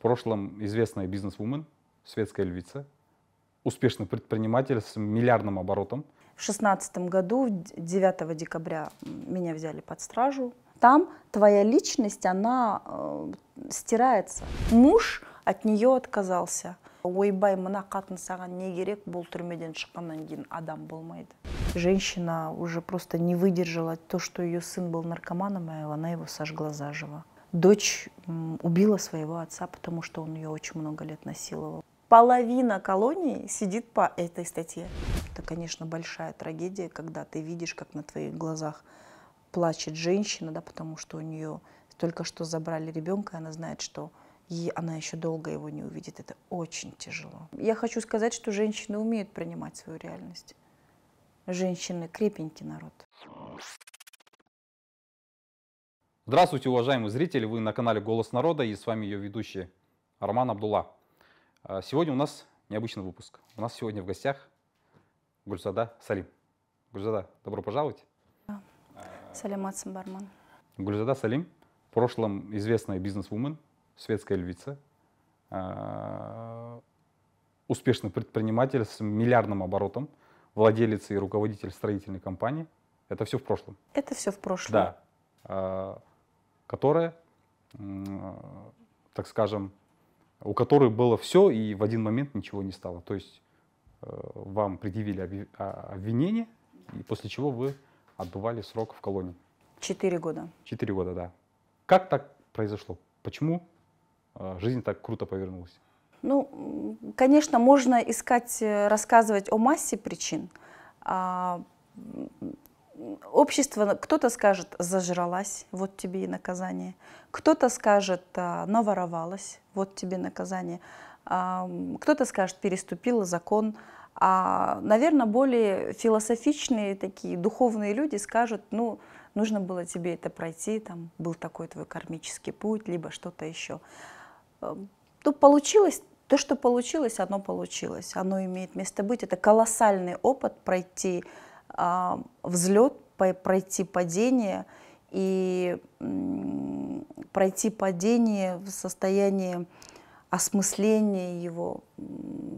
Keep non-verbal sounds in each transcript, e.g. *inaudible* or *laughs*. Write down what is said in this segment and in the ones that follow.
В прошлом известная бизнес-вумен, светская львица, успешный предприниматель с миллиардным оборотом. В 2016 году, 9 декабря, меня взяли под стражу. Там твоя личность, она э, стирается. Муж от нее отказался. ойбай мына қатын саған не керек бұл түрмеден шыққаннан кейін адам болмайды женщина уже просто не выдержала то что ее сын был наркоманом и она его сожгла заживо дочь убила своего отца, потому что он ее очень много лет насиловал. Половина колонии сидит по этой статье. Это, конечно, большая трагедия, когда ты видишь, как на твоих глазах плачет женщина, да, потому что у нее только что забрали ребенка, и она знает, что и она еще долго его не увидит. Это очень тяжело. Я хочу сказать, что женщины умеют принимать свою реальность. Женщины крепенький народ. Здравствуйте, уважаемые зрители! Вы на канале «Голос народа» и с вами ее ведущий Арман Абдулла. А, сегодня у нас необычный выпуск. У нас сегодня в гостях Гульзада Салим. Гульзада, добро пожаловать. Салимат Барман. Гульзада Салим, в прошлом известная бизнес-вумен, светская львица, а, успешный предприниматель с миллиардным оборотом, владелец и руководитель строительной компании. Это все в прошлом. Это все в прошлом. Да. А, которая, э, так скажем, у которой было все и в один момент ничего не стало. То есть э, вам предъявили а, обвинение, и после чего вы отбывали срок в колонии. Четыре года. Четыре года, да. Как так произошло? Почему э, жизнь так круто повернулась? Ну, конечно, можно искать, рассказывать о массе причин. А, общество, кто-то скажет, зажралась, вот тебе и наказание. Кто-то скажет, «А, наворовалась, вот тебе наказание. А, кто-то скажет, переступила закон. А, наверное, более философичные такие духовные люди скажут, ну, нужно было тебе это пройти, там был такой твой кармический путь, либо что-то еще. А, то получилось, то, что получилось, оно получилось, оно имеет место быть. Это колоссальный опыт пройти а, взлет, пройти падение и пройти падение в состоянии осмысления его,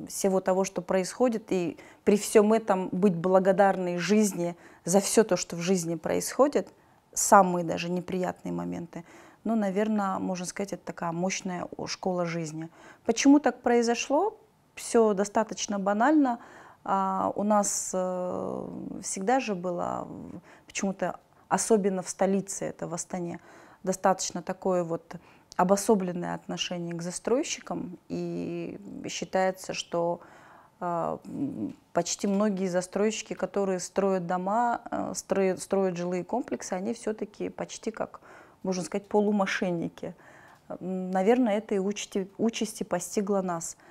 всего того, что происходит, и при всем этом быть благодарной жизни за все то, что в жизни происходит, самые даже неприятные моменты, ну, наверное, можно сказать, это такая мощная школа жизни. Почему так произошло? Все достаточно банально – а, у нас э, всегда же было, почему-то, особенно в столице, это в Астане, достаточно такое вот обособленное отношение к застройщикам, и считается, что э, почти многие застройщики, которые строят дома, э, строят, строят жилые комплексы, они все-таки почти как, можно сказать, полумошенники. Наверное, это и участи, участи постигло нас –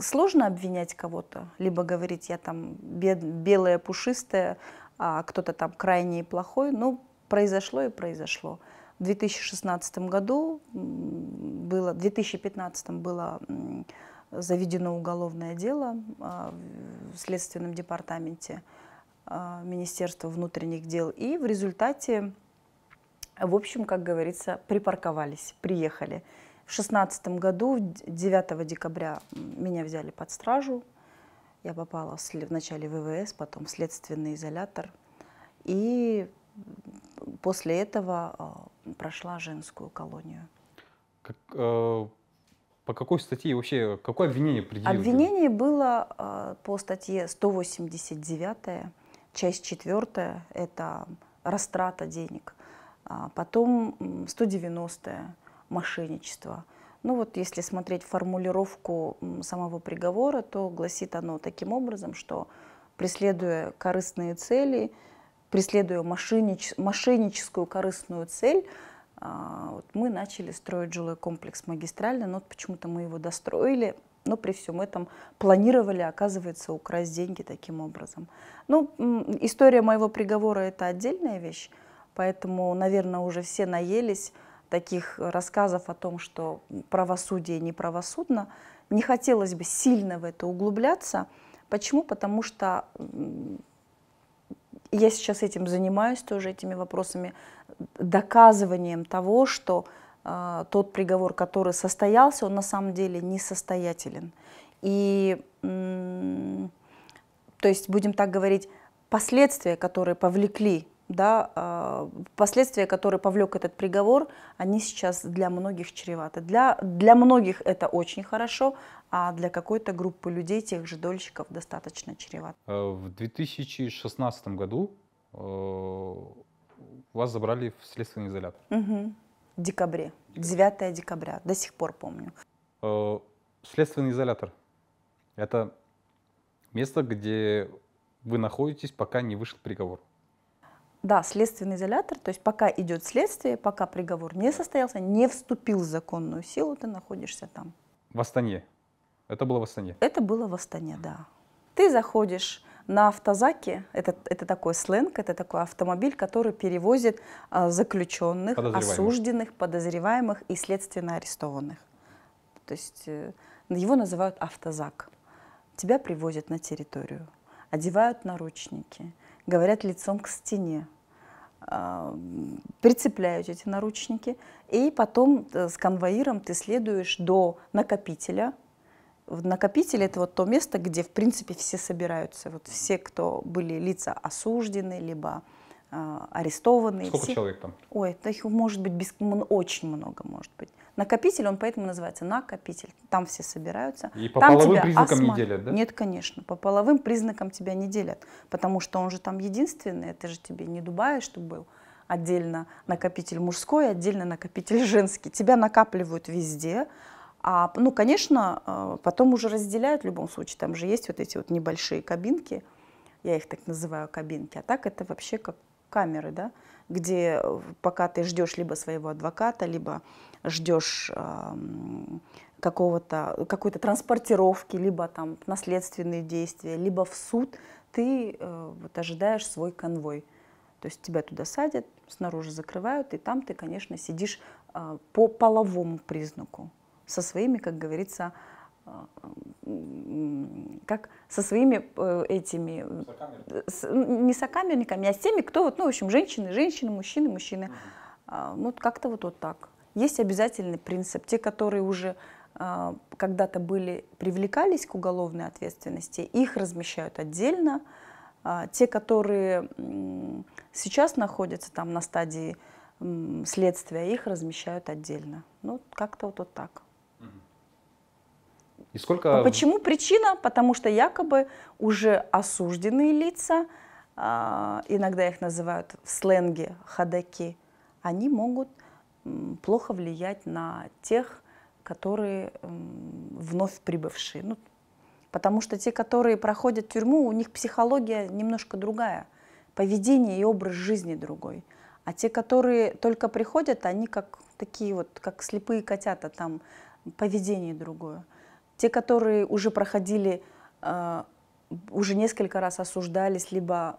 сложно обвинять кого-то, либо говорить, я там белая, пушистая, а кто-то там крайне плохой, но ну, произошло и произошло. В 2016 году было, в 2015 было заведено уголовное дело а, в Следственном департаменте а, Министерства внутренних дел, и в результате, в общем, как говорится, припарковались, приехали. 2016 году, 9 декабря, меня взяли под стражу. Я попала вначале в ВВС, потом в следственный изолятор. И после этого а, прошла женскую колонию. Как, э, по какой статье вообще, какое обвинение предъявили? Обвинение было э, по статье 189, часть 4, это растрата денег. А потом 190 мошенничества. Ну вот если смотреть формулировку самого приговора, то гласит оно таким образом, что преследуя корыстные цели, преследуя мошеннич... мошенническую корыстную цель, а, вот мы начали строить жилой комплекс магистральный, но вот почему-то мы его достроили, но при всем этом планировали, оказывается, украсть деньги таким образом. Ну, история моего приговора – это отдельная вещь, поэтому, наверное, уже все наелись, таких рассказов о том, что правосудие неправосудно, не хотелось бы сильно в это углубляться. Почему? Потому что я сейчас этим занимаюсь тоже, этими вопросами, доказыванием того, что э, тот приговор, который состоялся, он на самом деле несостоятелен. И, то есть, будем так говорить, последствия, которые повлекли да, а, последствия, которые повлек этот приговор, они сейчас для многих чреваты. Для, для многих это очень хорошо, а для какой-то группы людей, тех же дольщиков, достаточно чревато. Э, в 2016 году э, вас забрали в следственный изолятор. Угу. В декабре, 9 декабря, до сих пор помню. Э, следственный изолятор – это место, где вы находитесь, пока не вышел приговор. Да, следственный изолятор, то есть пока идет следствие, пока приговор не состоялся, не вступил в законную силу, ты находишься там. В Астане. Это было в Астане? Это было в Астане, да. Ты заходишь на автозаке, это, это такой сленг, это такой автомобиль, который перевозит а, заключенных, подозреваемых. осужденных, подозреваемых и следственно арестованных. То есть э, его называют автозак. Тебя привозят на территорию, одевают наручники, говорят лицом к стене. А, прицепляют эти наручники, и потом э, с конвоиром ты следуешь до накопителя. Накопитель – это вот то место, где, в принципе, все собираются. Вот все, кто были лица осуждены, либо а, арестованные. Сколько все... человек там? Ой, их может быть без... очень много, может быть. Накопитель, он поэтому называется накопитель. Там все собираются. И по там половым признакам осма... не делят, да? Нет, конечно. По половым признакам тебя не делят. Потому что он же там единственный. Это же тебе не Дубай, чтобы был. Отдельно накопитель мужской, отдельно накопитель *laughs* женский. Тебя накапливают везде. А, ну, конечно, э, потом уже разделяют в любом случае. Там же есть вот эти вот небольшие кабинки. Я их так называю кабинки. А так это вообще как камеры, да? Где э, пока ты ждешь либо своего адвоката, либо ждешь какого-то, какой-то транспортировки, либо там наследственные действия, либо в суд, ты э, вот ожидаешь свой конвой. То есть тебя туда садят, снаружи закрывают, и там ты, конечно, сидишь а, по половому признаку, со своими, как говорится, а, как со своими э, этими э, с, не сокамерниками, а с теми, кто вот, ну, в общем, женщины, женщины, мужчины, мужчины. Mm-hmm. Ну, как-то вот, вот так. Есть обязательный принцип, те, которые уже э, когда-то были, привлекались к уголовной ответственности, их размещают отдельно. Э, те, которые э, сейчас находятся там на стадии э, следствия, их размещают отдельно. Ну, как-то вот, вот так. И сколько... Почему причина? Потому что якобы уже осужденные лица, а, иногда их называют в сленге ходаки, они могут плохо влиять на тех, которые вновь прибывшие. Ну, потому что те, которые проходят тюрьму, у них психология немножко другая, поведение и образ жизни другой. А те, которые только приходят, они как такие вот, как слепые котята, там поведение другое. Те, которые уже проходили, э, уже несколько раз осуждались, либо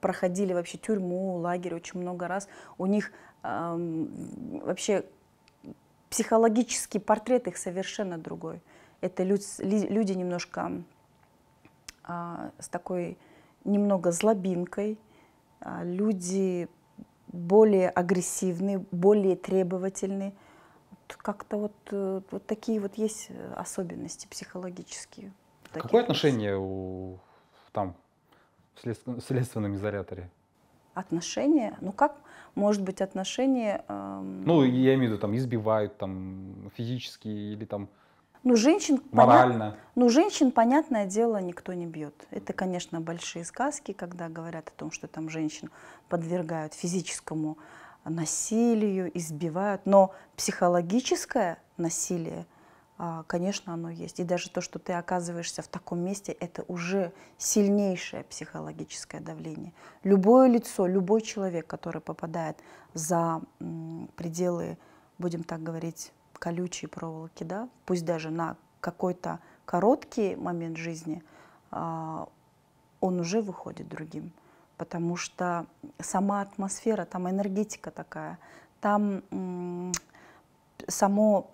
проходили вообще тюрьму, лагерь очень много раз, у них вообще психологический портрет их совершенно другой. Это люди, люди немножко а, с такой немного злобинкой, а, люди более агрессивные более требовательные как-то вот, э, вот такие вот есть особенности психологические. А какое отношение у, там в следственном изоляторе? Отношения? Ну как, может быть отношения. Эм... Ну, я имею в виду, там, избивают, там, физически или там... Ну, женщин, Морально. Понят... ну, женщин, понятное дело, никто не бьет. Это, конечно, большие сказки, когда говорят о том, что там женщин подвергают физическому насилию, избивают. Но психологическое насилие – а, конечно, оно есть. И даже то, что ты оказываешься в таком месте, это уже сильнейшее психологическое давление. Любое лицо, любой человек, который попадает за пределы, будем так говорить, колючей проволоки, да, пусть даже на какой-то короткий момент жизни, а, он уже выходит другим, потому что сама атмосфера, там энергетика такая, там само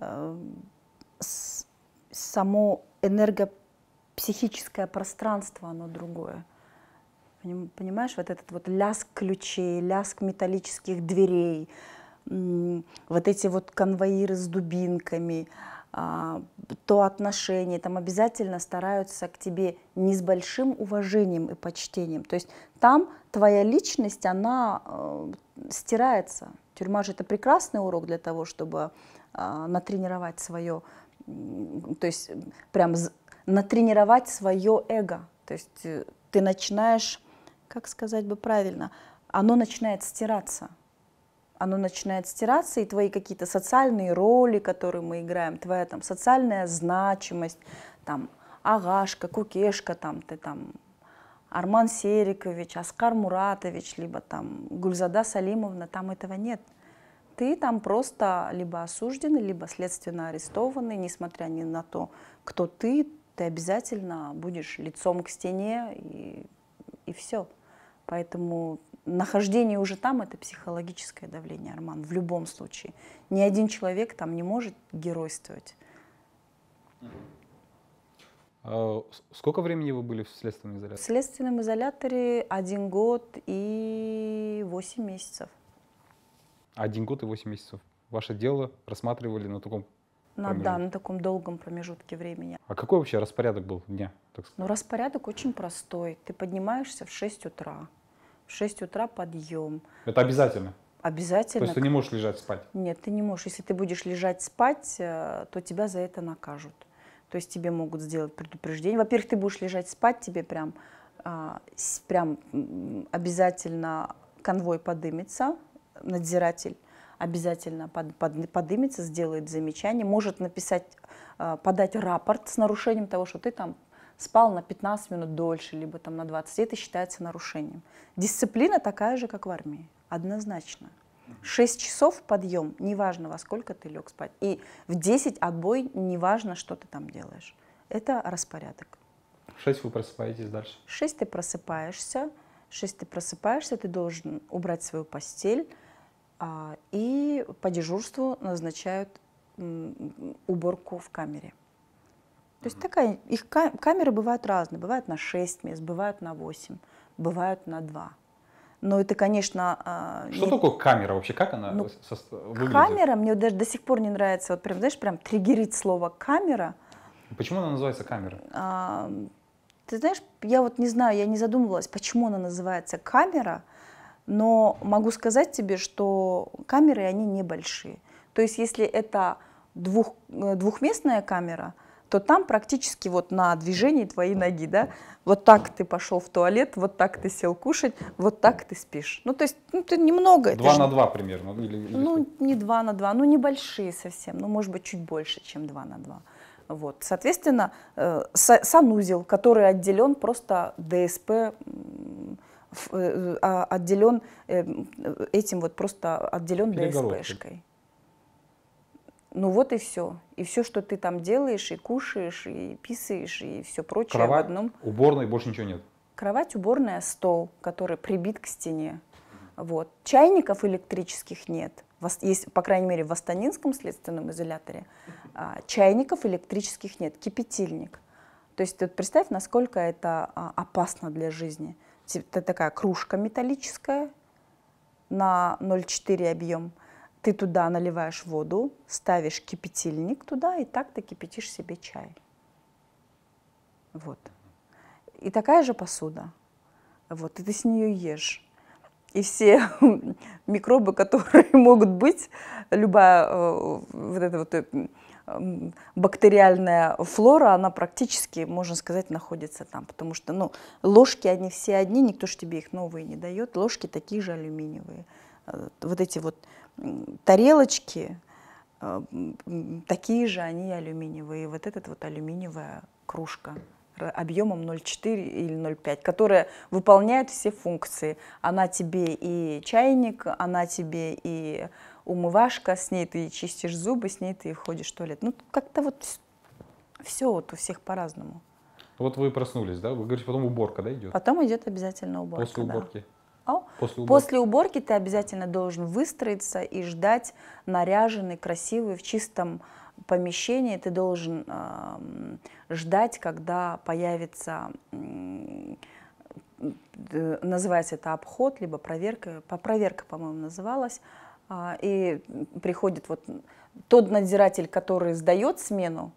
Эм, само энергопсихическое пространство, оно другое. Понимаешь, вот этот вот ляск ключей, ляск металлических дверей, вот эти вот конвоиры с дубинками, а, то отношение, там обязательно стараются к тебе не с большим уважением и почтением. То есть там твоя личность, она э, стирается. Тюрьма же это прекрасный урок для того, чтобы а, натренировать свое, то есть прям натренировать свое эго. То есть э, ты начинаешь, как сказать бы правильно, оно начинает стираться. Оно начинает стираться, и твои какие-то социальные роли, которые мы играем, твоя там социальная значимость, там Агашка, Кукешка, там ты там Арман Серикович, Аскар Муратович, либо там Гульзада Салимовна, там этого нет ты там просто либо осужденный, либо следственно арестованный, несмотря ни на то, кто ты, ты обязательно будешь лицом к стене и, и все. Поэтому нахождение уже там – это психологическое давление, Арман, в любом случае. Ни один человек там не может геройствовать. А, сколько времени вы были в следственном изоляторе? В следственном изоляторе один год и восемь месяцев. Один год и восемь месяцев. Ваше дело рассматривали на таком на, да, на таком долгом промежутке времени. А какой вообще распорядок был дня? Так сказать? ну, распорядок очень простой. Ты поднимаешься в 6 утра. В 6 утра подъем. Это обязательно? Обязательно. То есть ты не можешь лежать спать? Нет, ты не можешь. Если ты будешь лежать спать, э, то тебя за это накажут. То есть тебе могут сделать предупреждение. Во-первых, ты будешь лежать спать, тебе прям, а, прям обязательно конвой подымется, надзиратель обязательно под, под, подымется, сделает замечание, может написать, а, подать рапорт с нарушением того, что ты там спал на 15 минут дольше, либо там на 20, это считается нарушением. Дисциплина такая же, как в армии, однозначно. 6 часов подъем, неважно, во сколько ты лег спать. И в 10 отбой, неважно, что ты там делаешь. Это распорядок. В 6 вы просыпаетесь дальше? В 6 ты просыпаешься, в 6 ты просыпаешься, ты должен убрать свою постель, а, и по дежурству назначают уборку в камере. То есть такая, их камеры бывают разные, бывают на 6 мест, бывают на 8, бывают на 2. Но это, конечно... А, Что не... такое камера вообще? Как она ну, со... выглядит? Камера, мне даже до сих пор не нравится, вот прям, знаешь, прям триггерить слово «камера». Почему она называется камера? А, ты знаешь, я вот не знаю, я не задумывалась, почему она называется камера. Но могу сказать тебе, что камеры, они небольшие. То есть если это двух, э, двухместная камера, то там практически вот на движении твоей ноги, да, вот так ты пошел в туалет, вот так ты сел кушать, вот так ты спишь. Ну, то есть, ну, ты немного. Два на два примерно? Ну, или, или... Ну, не два на два, ну, небольшие совсем, ну, может быть, чуть больше, чем два на два. Вот, соответственно, э, санузел, который отделен просто ДСП Э, а, отделен э, этим вот просто отделен ДСПшкой. Ну вот и все. И все, что ты там делаешь, и кушаешь, и писаешь, и все прочее Кровать, в одном. уборная, больше ничего нет. Кровать, уборная, стол, который прибит к стене. Вот. Чайников электрических нет. Есть, по крайней мере, в Астанинском следственном изоляторе. А, чайников электрических нет. Кипятильник. То есть вот представь, насколько это а, опасно для жизни. Типа, это такая кружка металлическая на 0,4 объем. Ты туда наливаешь воду, ставишь кипятильник туда, и так ты кипятишь себе чай. Вот. И такая же посуда. Вот, и ты с нее ешь. И все *laughs* микробы, которые *laughs* могут быть, любая э, вот эта вот э, бактериальная флора, она практически, можно сказать, находится там, потому что, ну, ложки, они все одни, никто же тебе их новые не дает, ложки такие же алюминиевые. Э, вот эти вот тарелочки, э, такие же они алюминиевые, вот этот вот алюминиевая кружка объемом 0,4 или 0,5, которая выполняет все функции. Она тебе и чайник, она тебе и умывашка, с ней ты чистишь зубы, с ней ты входишь в туалет. Ну, как-то вот все вот у всех по-разному. Вот вы проснулись, да? Вы говорите, потом уборка, да, идет? Потом идет обязательно уборка. После уборки. Да. О, после, уборки. после уборки ты обязательно должен выстроиться и ждать наряженный, красивый, в чистом помещении. Ты должен э, ждать, когда появится, э, называется это обход, либо проверка, по проверка, по-моему, называлась. А, и приходит вот тот надзиратель, который сдает смену,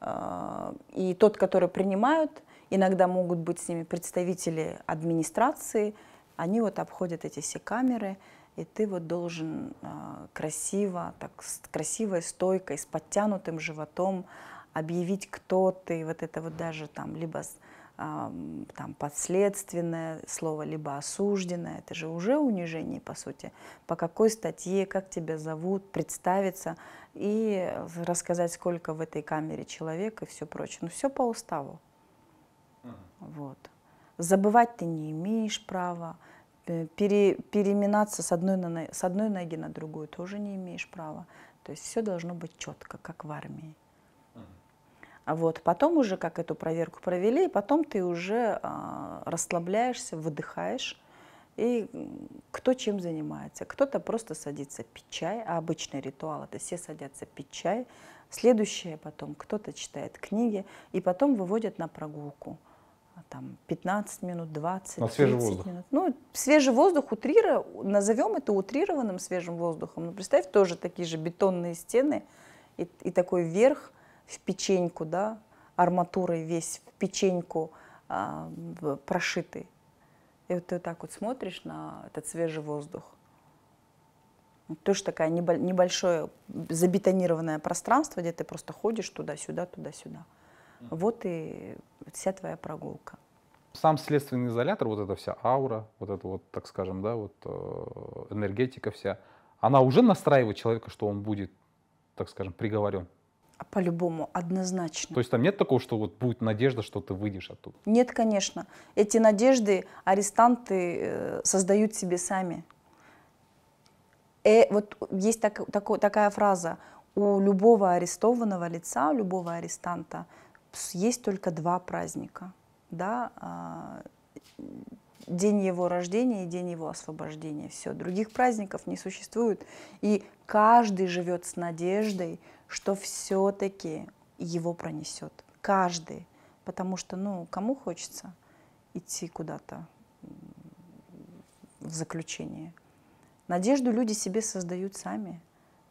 а, и тот, который принимают, иногда могут быть с ними представители администрации, они вот обходят эти все камеры, и ты вот должен а, красиво, так с красивой стойкой, с подтянутым животом объявить, кто ты, вот это вот даже там, либо с там, подследственное слово, либо осужденное. Это же уже унижение, по сути. По какой статье, как тебя зовут, представиться и рассказать, сколько в этой камере человек и все прочее. Ну, все по уставу. Uh -huh. Вот. Забывать ты не имеешь права. Э, пере, переминаться с одной, на, с одной ноги на другую тоже не имеешь права. То есть все должно быть четко, как в армии. Вот. Потом уже, как эту проверку провели, потом ты уже э, расслабляешься, выдыхаешь, и кто чем занимается. Кто-то просто садится пить чай, а обычный ритуал это все садятся пить чай. Следующее потом кто-то читает книги, и потом выводят на прогулку. А там 15 минут, 20, на свежий воздух. минут. Ну, свежий воздух утрира, назовем это утрированным свежим воздухом. Но ну, представь, тоже такие же бетонные стены и, и такой верх – в печеньку, да, арматурой весь в печеньку а, прошитый. И вот ты вот так вот смотришь на этот свежий воздух. Тоже такое небольшое забетонированное пространство, где ты просто ходишь туда-сюда, туда-сюда. Вот и вся твоя прогулка. Сам следственный изолятор, вот эта вся аура, вот эта вот, так скажем, да, вот э, энергетика вся, она уже настраивает человека, что он будет, так скажем, приговорен по-любому, однозначно. То есть там нет такого, что вот будет надежда, что ты выйдешь оттуда? Нет, конечно. Эти надежды арестанты э, создают себе сами. И э, вот есть так, так, такая фраза, у любого арестованного лица, у любого арестанта есть только два праздника. Да? А, день его рождения и день его освобождения. Все, других праздников не существует. И каждый живет с надеждой, что все-таки его пронесет. Каждый. Потому что, ну, кому хочется идти куда-то в заключение? Надежду люди себе создают сами.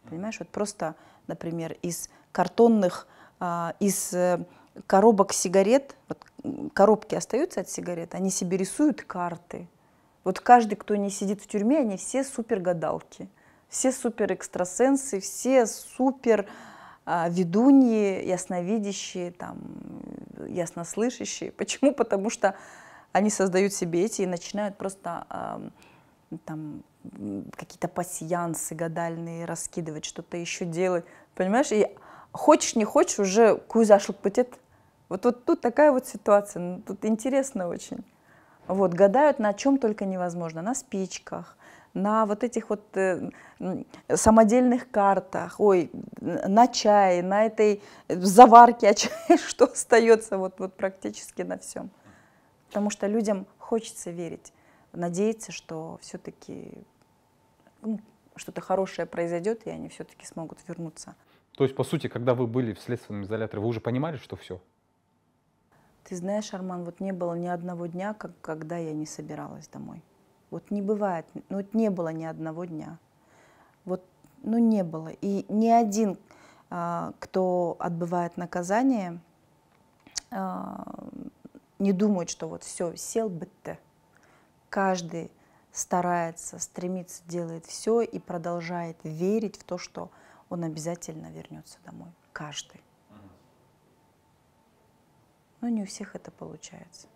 Понимаешь, вот просто, например, из картонных, а, из э, коробок сигарет, вот коробки остаются от сигарет, они себе рисуют карты. Вот каждый, кто не сидит в тюрьме, они все супергадалки. гадалки все супер экстрасенсы, все супер ведуньи, ясновидящие, там, яснослышащие. *laughs* Почему? Потому что они создают себе эти и начинают просто там какие-то пассиансы, гадальные раскидывать, что-то еще делать, понимаешь? И хочешь, не хочешь, уже кузяшл пытет. Вот, вот тут такая вот ситуация, тут интересно очень. Вот, гадают на чем только невозможно, на спичках, на вот этих вот э, самодельных картах, ой, на чае, на этой э, заварке, *laughs* а чае, что остается вот, вот практически на всем. Потому что людям хочется верить, надеяться, что все-таки ну, что-то хорошее произойдет, и они все-таки смогут вернуться. То есть, по сути, когда вы были в следственном изоляторе, вы уже понимали, что все? Ты знаешь, Арман, вот не было ни одного дня, как, когда я не собиралась домой. Вот не бывает, ну вот не было ни одного дня. Вот, ну не было. И ни один, а, кто отбывает наказание, а, не думает, что вот все, сел бы ты. Каждый старается, стремится, делает все и продолжает верить в то, что он обязательно вернется домой. Каждый. Но ну, не у всех это получается.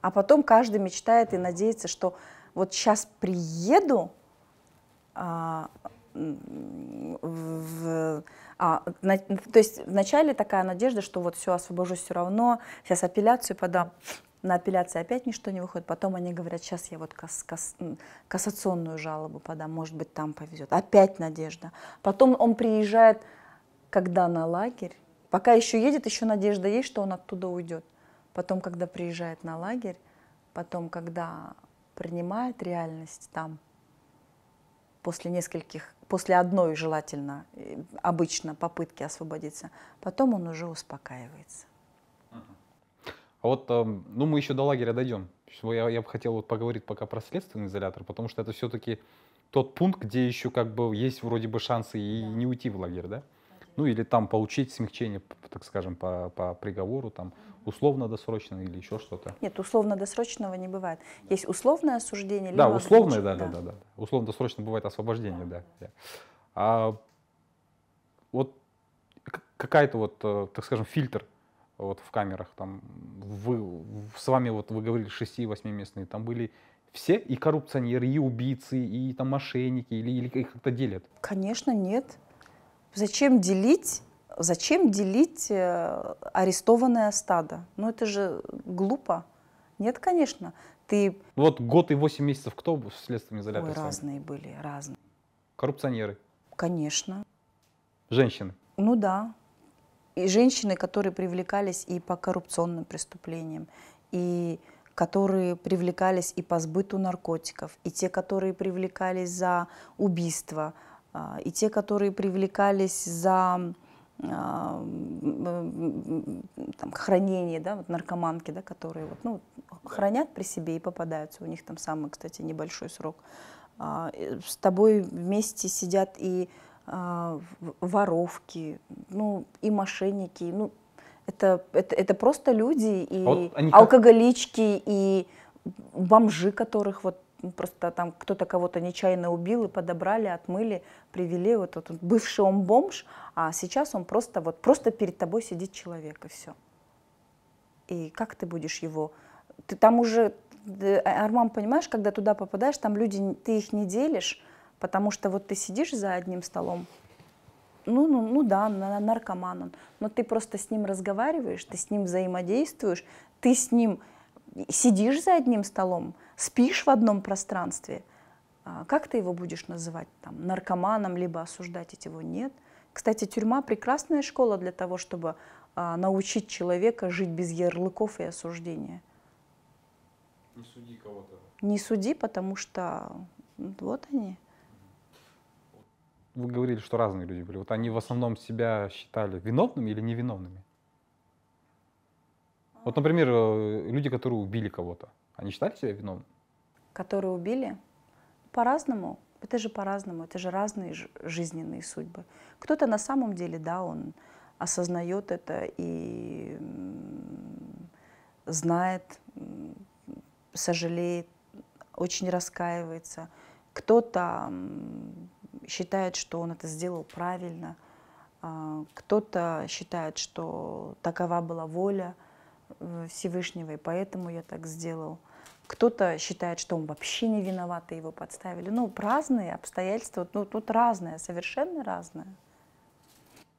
А потом каждый мечтает и надеется, что вот сейчас приеду, а, в, а, на, то есть вначале такая надежда, что вот все, освобожусь все равно, сейчас апелляцию подам. На апелляции опять ничто не выходит. Потом они говорят, сейчас я вот кас, кас, кассационную жалобу подам, может быть, там повезет. Опять надежда. Потом он приезжает, когда на лагерь. Пока еще едет, еще надежда есть, что он оттуда уйдет. Потом, когда приезжает на лагерь, потом, когда принимает реальность там после нескольких, после одной желательно, э, обычно попытки освободиться, потом он уже успокаивается. А вот, эм, ну, мы еще до лагеря дойдем. Я, я бы хотел вот поговорить пока про следственный изолятор, потому что это все-таки тот пункт, где еще как бы есть вроде бы шансы и да. не уйти в лагерь, да? Ну или там получить смягчение, так скажем, по, по приговору, там условно-досрочно или еще что-то? Нет, условно-досрочного не бывает. Есть условное осуждение. Да, условное, да, да, да, да. Условно-досрочно бывает освобождение, да. да. А вот какая-то вот, э, так скажем, фильтр вот в камерах, там, вы, с вами вот вы говорили 6-8 местные, там были все и коррупционеры, и убийцы, и там мошенники, или, или как-то делят? Конечно, нет. Зачем делить? Зачем делить э, арестованное стадо? Ну это же глупо. Нет, конечно. Ты... Вот год и восемь месяцев кто в следственном изоляторе? разные были, разные. Коррупционеры? Конечно. Женщины? Ну да. И женщины, которые привлекались и по коррупционным преступлениям, и которые привлекались и по сбыту наркотиков, и те, которые привлекались за убийство, а, и те, которые привлекались за там, хранении, да, вот наркоманки, да, которые вот, ну, хранят при себе и попадаются. У них там самый, кстати, небольшой срок. А, с тобой вместе сидят и а, воровки, ну, и мошенники, ну, это, это, это просто люди, и а вот алкоголички, как... и бомжи, которых вот просто там кто-то кого-то нечаянно убил и подобрали, отмыли, привели. Вот этот вот, бывший он бомж, а сейчас он просто вот просто перед тобой сидит человек и все. И как ты будешь его? Ты там уже э, Арман, понимаешь, когда туда попадаешь, там люди ты их не делишь, потому что вот ты сидишь за одним столом. Ну, ну, ну да, наркоман он. Но ты просто с ним разговариваешь, ты с ним взаимодействуешь, ты с ним сидишь за одним столом, спишь в одном пространстве, а, как ты его будешь называть, там, наркоманом, либо осуждать его нет. Кстати, тюрьма прекрасная школа для того, чтобы а, научить человека жить без ярлыков и осуждения. Не суди кого-то. Не суди, потому что вот они. Вы говорили, что разные люди были. Вот они в основном себя считали виновными или невиновными? Вот, например, э, люди, которые убили кого-то. Они считали себя виновными? Которые убили? Ну, по-разному. Это же по-разному. Это же разные жизненные судьбы. Кто-то на самом деле, да, он осознает это и знает, сожалеет, очень раскаивается. Кто-то считает, что он это сделал правильно, а, кто-то считает, что такова была воля э, Всевышнего, и поэтому я так сделал. Кто-то считает, что он вообще не виноват, и его подставили. Ну, разные обстоятельства, ну, тут разное, совершенно разное.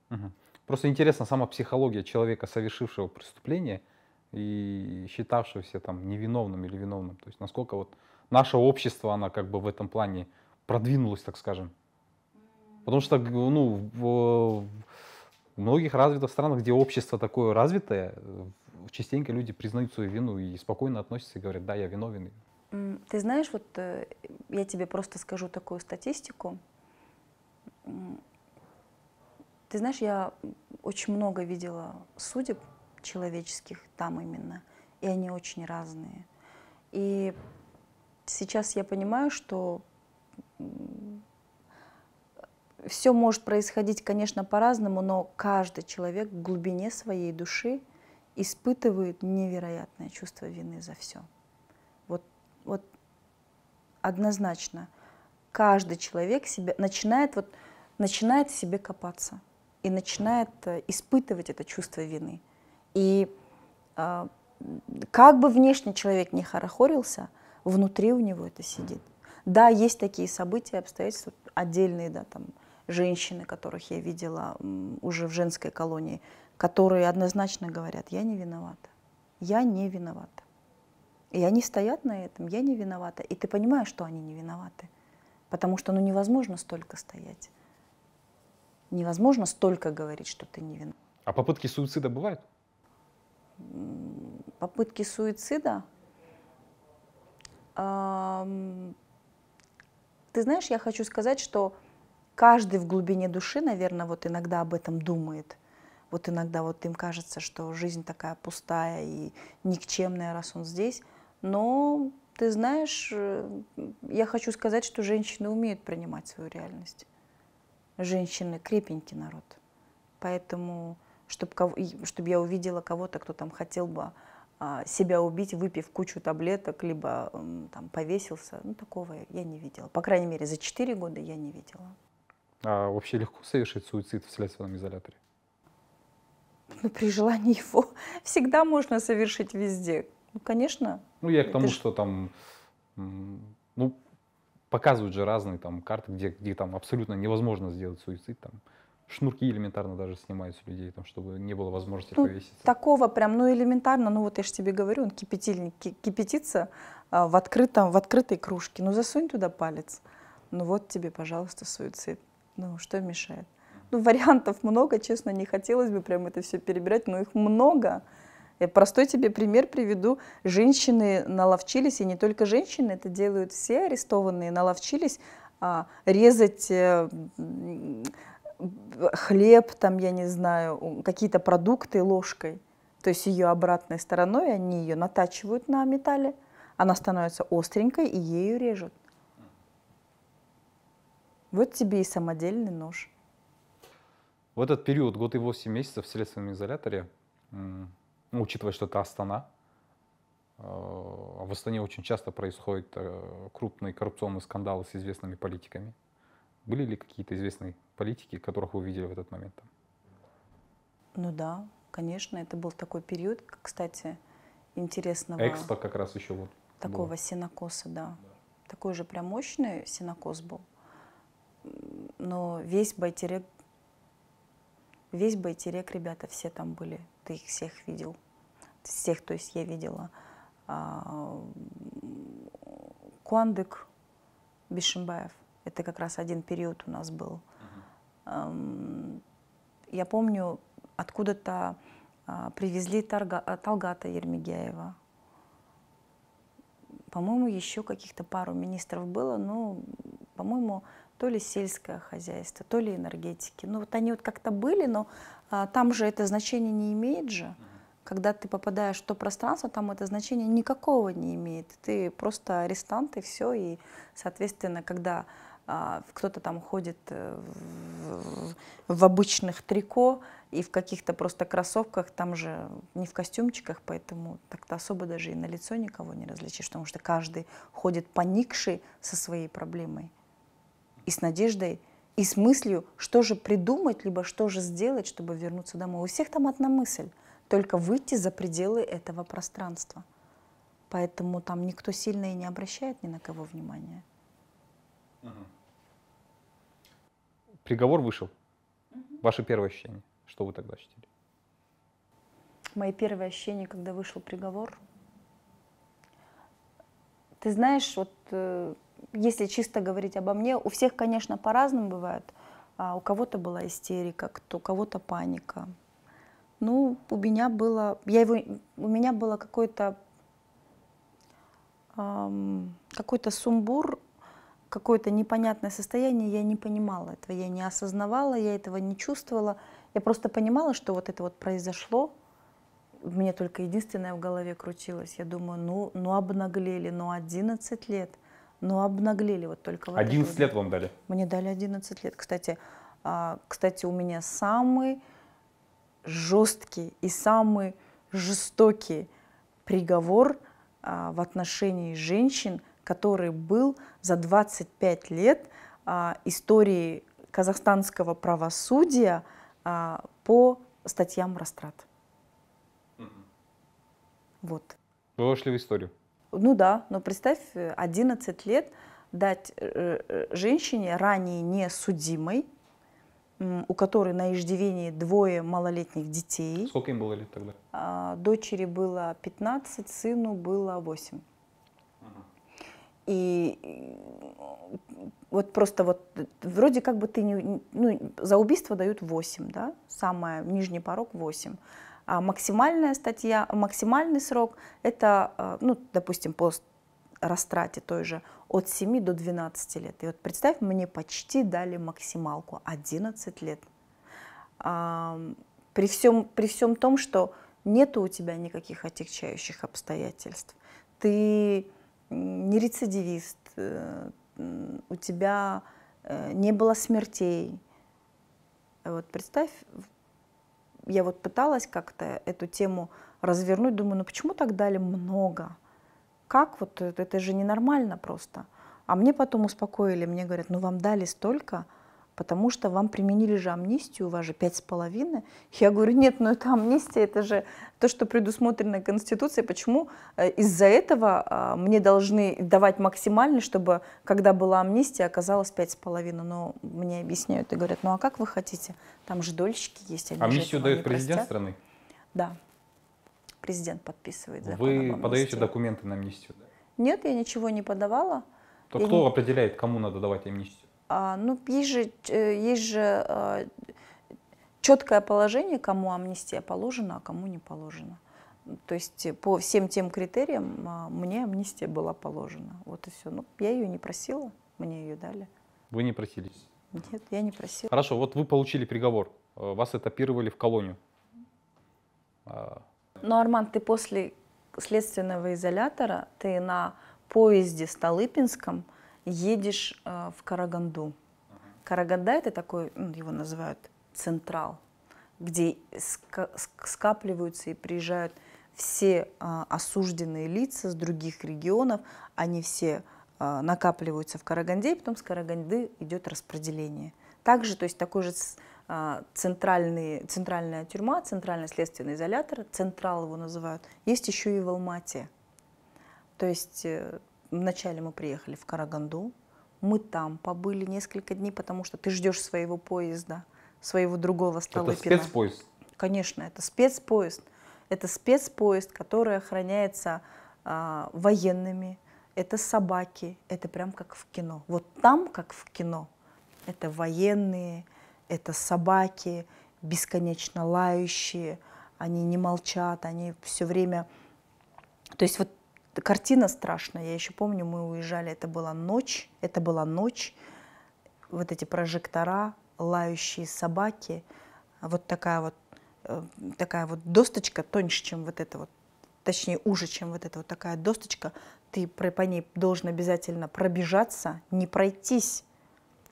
Угу. Просто интересно сама психология человека, совершившего преступление и считавшегося там невиновным или виновным. То есть насколько вот наше общество, оно как бы в этом плане продвинулось, так скажем. Потому что, ну, в, в многих развитых странах, где общество такое развитое, частенько люди признают свою вину и спокойно относятся и говорят, да, я виновен. Ты знаешь, вот э, я тебе просто скажу такую статистику. Ты знаешь, я очень много видела судеб человеческих там именно, и они очень разные. И сейчас я понимаю, что все может происходить, конечно, по-разному, но каждый человек в глубине своей души испытывает невероятное чувство вины за все. Вот, вот однозначно каждый человек себя начинает, вот, начинает в себе копаться и начинает э, испытывать это чувство вины. И э, как бы внешний человек не хорохорился, внутри у него это сидит. Да, есть такие события, обстоятельства отдельные, да, там, женщины, которых я видела уже в женской колонии, которые однозначно говорят, я не виновата, я не виновата. И они стоят на этом, я не виновата. И ты понимаешь, что они не виноваты, потому что ну, невозможно столько стоять. Невозможно столько говорить, что ты не виноват. А попытки суицида бывают? Попытки суицида? Ты знаешь, я хочу сказать, что каждый в глубине души, наверное, вот иногда об этом думает – вот иногда вот им кажется, что жизнь такая пустая и никчемная, раз он здесь. Но ты знаешь, э, я хочу сказать, что женщины умеют принимать свою реальность. Женщины крепенький народ. Поэтому, чтобы чтобы я увидела кого-то, кто там хотел бы а, себя убить, выпив кучу таблеток, либо там повесился. Ну, такого я не видела. По крайней мере, за 4 года я не видела. А вообще легко совершить суицид в следственном изоляторе? ну, при желании его *laughs* всегда можно совершить везде. Ну, конечно. Ну, я к тому, ж... что там, ну, показывают же разные там карты, где, где там абсолютно невозможно сделать суицид, там, шнурки элементарно даже снимают с людей, там, чтобы не было возможности ну, повеситься. Такого прям, ну, элементарно, ну, вот я же тебе говорю, он кипятильник, кипятится а, в, открытом, в открытой кружке, ну, засунь туда палец, ну, вот тебе, пожалуйста, суицид. Ну, что мешает? Ну, вариантов много, честно, не хотелось бы прям это все перебирать, но их много. Я простой тебе пример приведу. Женщины наловчились, и не только женщины, это делают все арестованные, наловчились а, резать а, хлеб, там, я не знаю, какие-то продукты ложкой. То есть ее обратной стороной они ее натачивают на металле, она становится остренькой и ею режут. Вот тебе и самодельный нож. В этот период, год и 8 месяцев в следственном изоляторе, ну, учитывая, что это Астана, э, а в Астане очень часто происходят э, крупные коррупционные скандалы с известными политиками. Были ли какие-то известные политики, которых вы видели в этот момент? Ну да, конечно, это был такой период, кстати, интересного. Экспо как раз еще вот. Такого было. синокоса, да. да. Такой же прям мощный синокос был. Но весь байтерек Весь байтерек, ребята, все там были. Ты их всех видел. Всех, то есть я видела. А, Куандык, Бишимбаев. Это как раз один период у нас был. Я помню, откуда-то а, привезли Тарга, а, Талгата Ермегяева. По-моему, еще каких-то пару министров было, но, по-моему, то ли сельское хозяйство, то ли энергетики. Ну вот они вот как-то были, но а, там же это значение не имеет же. Когда ты попадаешь в то пространство, там это значение никакого не имеет. Ты просто арестант и все. И, соответственно, когда а, кто-то там ходит э, в, в обычных трико и в каких-то просто кроссовках, там же не в костюмчиках, поэтому так-то особо даже и на лицо никого не различишь, потому что каждый ходит поникший со своей проблемой и с надеждой, и с мыслью, что же придумать, либо что же сделать, чтобы вернуться домой. У всех там одна мысль — только выйти за пределы этого пространства. Поэтому там никто сильно и не обращает ни на кого внимания. Угу. Приговор вышел. Угу. Ваше первое ощущение. Что вы тогда считали? Мои первые ощущения, когда вышел приговор. Ты знаешь, вот э, если чисто говорить обо мне, у всех, конечно, по-разному бывает. А у кого-то была истерика, кто, у кого-то паника. Ну, у меня было, я его, у меня было какой-то эм, какой-то сумбур, какое-то непонятное состояние. Я не понимала этого, я не осознавала, я этого не чувствовала. Я просто понимала, что вот это вот произошло. Мне только единственное в голове крутилось. Я думаю, ну, ну обнаглели, ну 11 лет – но обнаглели вот только в 11 лет вам дали? Мне дали 11 лет. Кстати, а, кстати, у меня самый жесткий и самый жестокий приговор а, в отношении женщин, который был за 25 лет а, истории казахстанского правосудия а, по статьям растрат. Вот. Вы вошли в историю. Ну да, но представь, 11 э, лет дать э, э, женщине, ранее не судимой, у которой на иждивении двое малолетних детей. Сколько им было лет тогда? А, дочери было 15, сыну было 8. Угу. И вот просто вот, вроде как бы ты не, ну, за убийство дают 8, да, самое, нижний порог 8. А максимальная статья, максимальный срок – это, э, ну, допустим, по растрате той же от 7 до 12 лет. И вот представь, мне почти дали максималку 11 лет. А, при, всем, при всем том, что нет у тебя никаких отягчающих обстоятельств. Ты не рецидивист, э, у тебя э, не было смертей. Вот представь, я вот пыталась как-то эту тему развернуть, думаю, ну почему так дали много? Как вот это, это же ненормально просто. А мне потом успокоили, мне говорят, ну вам дали столько, потому что вам применили же амнистию, у вас же пять с половиной. Я говорю, нет, ну это амнистия, это же то, что предусмотрено Конституцией, почему э, из-за этого а, мне должны давать максимально, чтобы когда была амнистия, оказалось пять с половиной. Но мне объясняют и говорят, ну а как вы хотите, там же дольщики есть. Они амнистию дает президент простят. страны? Да, президент подписывает закон Вы подаете документы на амнистию? Да? Нет, я ничего не подавала. То я кто не... определяет, кому надо давать амнистию? А, ну, есть же, э, есть же а, четкое положение, кому амнистия положена, а кому не положена. То есть по всем тем критериям а, мне амнистия была положена. Вот и все. Ну, я ее не просила, мне ее дали. Вы не просились? Нет, я не просила. Хорошо, вот вы получили приговор, э, вас этапировали в колонию. Но, ну, Арман, ты после следственного изолятора, ты на поезде Столыпинском, едешь э, в Караганду. Караганда это такой, ну, его называют централ, где скапливаются и приезжают все э, осужденные лица с других регионов, они все э, накапливаются в Караганде, и потом с Караганды идет распределение. Также, то есть такой же э, центральный, центральная тюрьма, центральный следственный изолятор, централ его называют, есть еще и в Алмате. То есть э, Вначале мы приехали в Караганду, мы там побыли несколько дней, потому что ты ждешь своего поезда, своего другого Столыпина. Это спецпоезд? Конечно, это спецпоезд. Это спецпоезд, который охраняется э, военными, это собаки, это прям как в кино. Вот там, как в кино, это военные, это собаки, бесконечно лающие, они не молчат, они все время... То есть вот картина страшная. Я еще помню, мы уезжали, это была ночь, это была ночь. Вот эти прожектора, лающие собаки, вот такая вот э, такая вот досточка тоньше, чем вот эта вот, точнее уже, чем вот эта вот такая досточка. Ты по ней должен обязательно пробежаться, не пройтись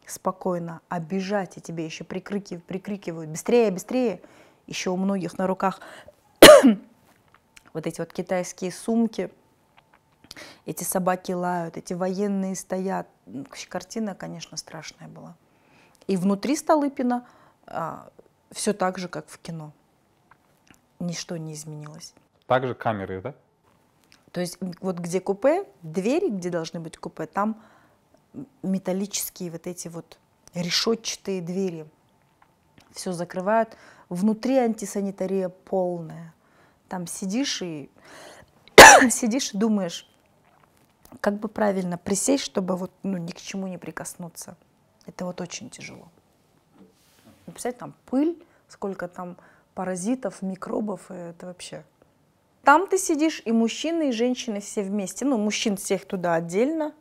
спокойно, а бежать, и тебе еще прикрики прикрикивают «быстрее, быстрее!» Еще у многих на руках *coughs* вот эти вот китайские сумки – эти собаки лают, эти военные стоят. Картина, конечно, страшная была. И внутри Столыпина а, все так же, как в кино. Ничто не изменилось. Также камеры, да? То есть вот где купе, двери, где должны быть купе, там металлические вот эти вот решетчатые двери. Все закрывают. Внутри антисанитария полная. Там сидишь и *coughs* сидишь и думаешь, как бы правильно присесть, чтобы вот ну, ни к чему не прикоснуться. Это вот очень тяжело. Ну, представляете, там пыль, сколько там паразитов, микробов, это вообще. Там ты сидишь, и мужчины, и женщины все вместе. Ну, мужчин всех туда отдельно.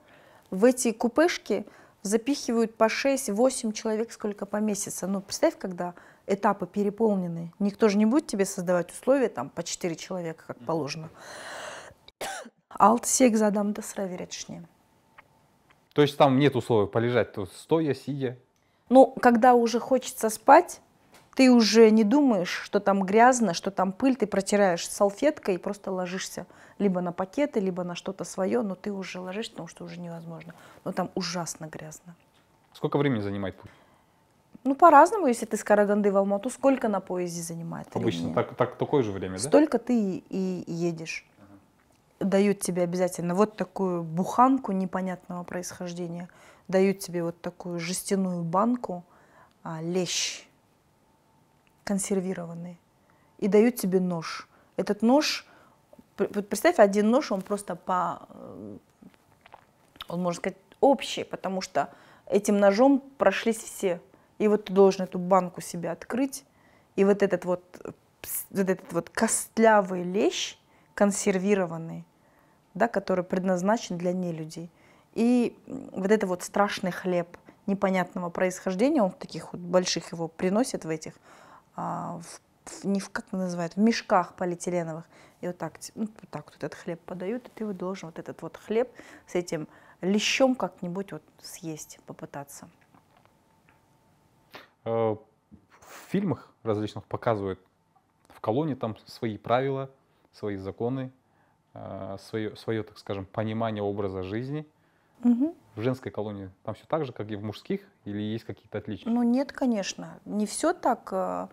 В эти купешки запихивают по 6-8 человек сколько по месяца. Ну, представь, когда этапы переполнены. Никто же не будет тебе создавать условия там по 4 человека, как положено. 6-8 адамды сыра береді ішіне то есть там нет условий полежать то стоя сидя ну когда уже хочется спать ты уже не думаешь, что там грязно, что там пыль, ты протираешь салфеткой и просто ложишься либо на пакеты, либо на что-то свое, но ты уже ложишься, потому что уже невозможно. Но там ужасно грязно. Сколько времени занимает путь? Ну, по-разному, если ты с Караганды в Алмату, сколько на поезде занимает? Обычно времени? так, так, такое же время, да? Столько ты и, и едешь дают тебе обязательно вот такую буханку непонятного происхождения, дают тебе вот такую жестяную банку, а, лещ консервированный, и дают тебе нож. Этот нож, представь, один нож, он просто по, э, он, можно сказать, общий, потому что этим ножом прошлись все. И вот ты должен эту банку себе открыть, и вот этот вот, э, вот этот вот костлявый лещ – консервированный, да, который предназначен для нелюдей. И вот это вот страшный хлеб непонятного происхождения, он таких вот больших его приносит в этих, а, в, в, не в, как называют, в мешках полиэтиленовых. И вот так, ну, вот так вот этот хлеб подают, и ты вот должен вот этот вот хлеб с этим лещом как-нибудь вот съесть, попытаться. А, в фильмах различных показывают в колонии там свои правила, свои законы, э, свое, свое, так скажем, понимание образа жизни. Угу. В женской колонии там все так же, как и в мужских, или есть какие-то отличия? Ну нет, конечно, не все так, э,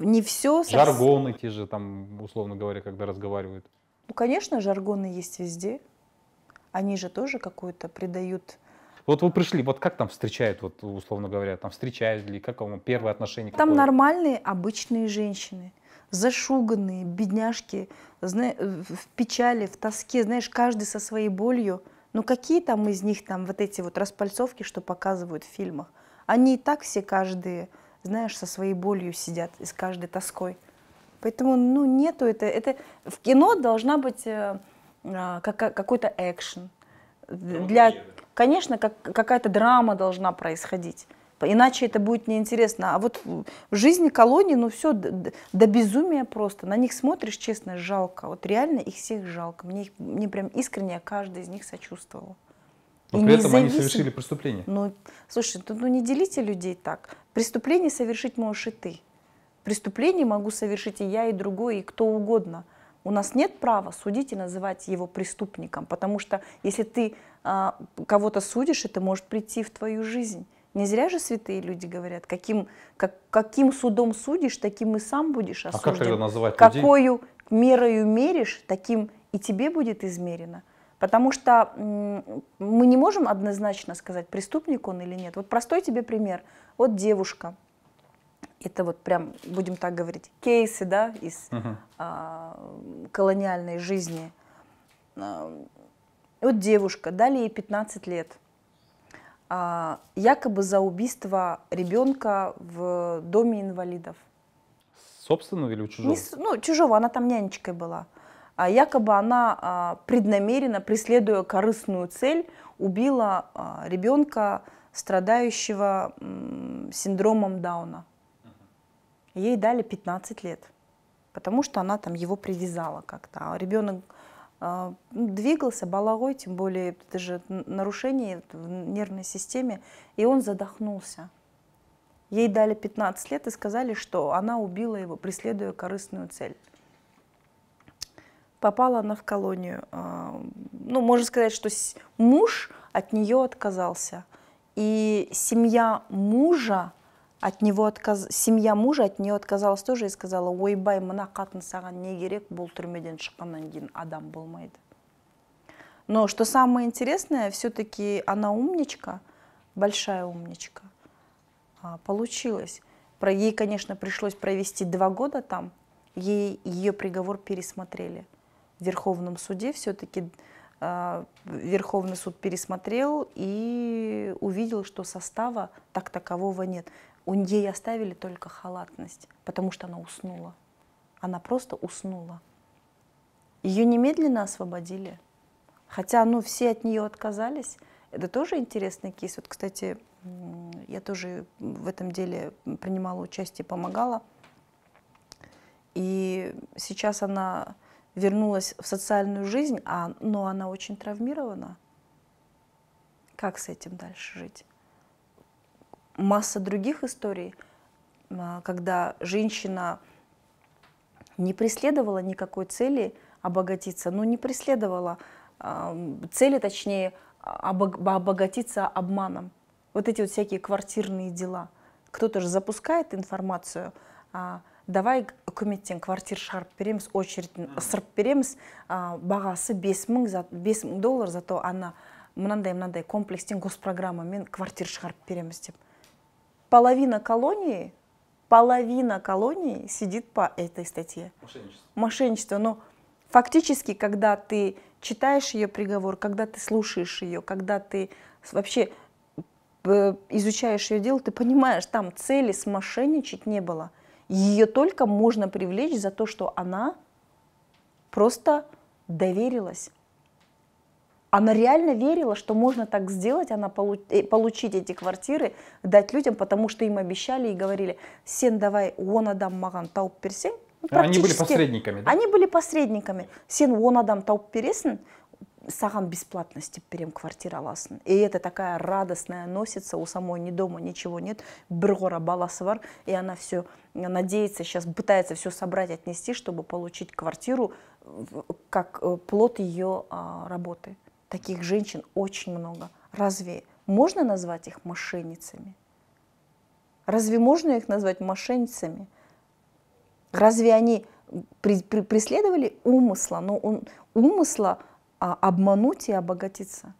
не все. Жаргоны те же там, условно говоря, когда разговаривают. Ну конечно, жаргоны есть везде. Они же тоже какую-то придают. Вот вы пришли, вот как там встречают, вот условно говоря, там встречают ли, как вам первое отношение? Там какое? нормальные, обычные женщины зашуганные, бедняжки, зна- в печали, в тоске, знаешь, каждый со своей болью. Ну какие там из них там вот эти вот распальцовки, что показывают в фильмах? Они и так все каждые, знаешь, со своей болью сидят и с каждой тоской. Поэтому, ну, нету это. это в кино должна быть э, а, как, какой-то экшен. Для, конечно, как, какая-то драма должна происходить. Иначе это будет неинтересно. А вот в жизни колонии, ну все, до, до безумия просто. На них смотришь, честно, жалко. Вот реально их всех жалко. Мне, их, мне прям искренне каждый из них сочувствовал. Но и при этом они совершили преступление. Ну, слушай, ну, ну не делите людей так. Преступление совершить можешь и ты. Преступление могу совершить и я, и другой, и кто угодно. У нас нет права судить и называть его преступником, потому что если ты а, кого-то судишь, это может прийти в твою жизнь. Не зря же святые люди говорят, каким, как, каким судом судишь, таким и сам будешь осужден. А как тогда называть Какую людей? мерою меришь, таким и тебе будет измерено. Потому что мы не можем однозначно сказать, преступник он или нет. Вот простой тебе пример. Вот девушка, это вот прям, будем так говорить, кейсы да, из угу. а, колониальной жизни. А, вот девушка, дали ей 15 лет – а, якобы за убийство ребенка в доме инвалидов. Собственного или у чужого? Не, ну, чужого, она там нянечкой была. А якобы она а, преднамеренно, преследуя корыстную цель, убила а, ребенка, страдающего синдромом Дауна. Ей дали 15 лет, потому что она там его привязала как-то. А ребенок а, ну, двигался баловой, тем более это же нарушение в нервной системе, и он задохнулся. Ей дали 15 лет и сказали, что она убила его, преследуя корыстную цель. Попала она в колонию. А, ну, можно сказать, что муж от нее отказался. И семья мужа от него отказ... семья мужа от нее отказалась тоже и сказала ойбай мына қатын саған не керек бұл түрмеден шыққаннан кейін адам болмайды но что самое интересное все таки она умничка большая умничка а, получилось про ей конечно пришлось провести два года там ей ее приговор пересмотрели в верховном суде все таки а, Верховный суд пересмотрел и увидел, что состава так такового нет. Он, ей оставили только халатность, потому что она уснула. Она просто уснула. Ее немедленно освободили. Хотя, ну, все от нее отказались. Это тоже интересный кейс. Вот, кстати, я тоже в этом деле принимала участие, помогала. И сейчас она вернулась в социальную жизнь, а, но она очень травмирована. Как с этим дальше жить? масса других историй, а, когда женщина не преследовала никакой цели обогатиться, ну не преследовала а, цели, точнее, обогатиться обманом. Вот эти вот всякие квартирные дела. Кто-то же запускает информацию, а, давай үкіметтен квартир шығарып береміз очередьін ысырып береміз ә, бағасы бес доллар зато ана мынандай мынандай комплекстен госпрограммамен квартир шығарып береміз деп половина колонии, половина колонии сидит по этой статье. Мошенничество. Мошенничество. Но фактически, когда ты читаешь ее приговор, когда ты слушаешь ее, когда ты вообще э, изучаешь ее дело, ты понимаешь, там цели смошенничать не было. Ее только можно привлечь за то, что она просто доверилась она реально верила, что можно так сделать, она получ, э, получить эти квартиры, дать людям, потому что им обещали и говорили, сен давай, он адам маган тауп персен. Ну, они были посредниками, да? Они были посредниками. Сен он адам тауп пересен, саған бесплатно істеп беремін квартира аласың и это такая радостная носится у самой ни дома ничего нет бір баласвар, и она все надеется сейчас пытается все собрать отнести чтобы получить квартиру как э, плод ее а, работы Таких женщин очень много. Разве можно назвать их мошенницами? Разве можно их назвать мошенницами? Разве они при, при, преследовали умысла, но ну, он, умысла а, обмануть и обогатиться?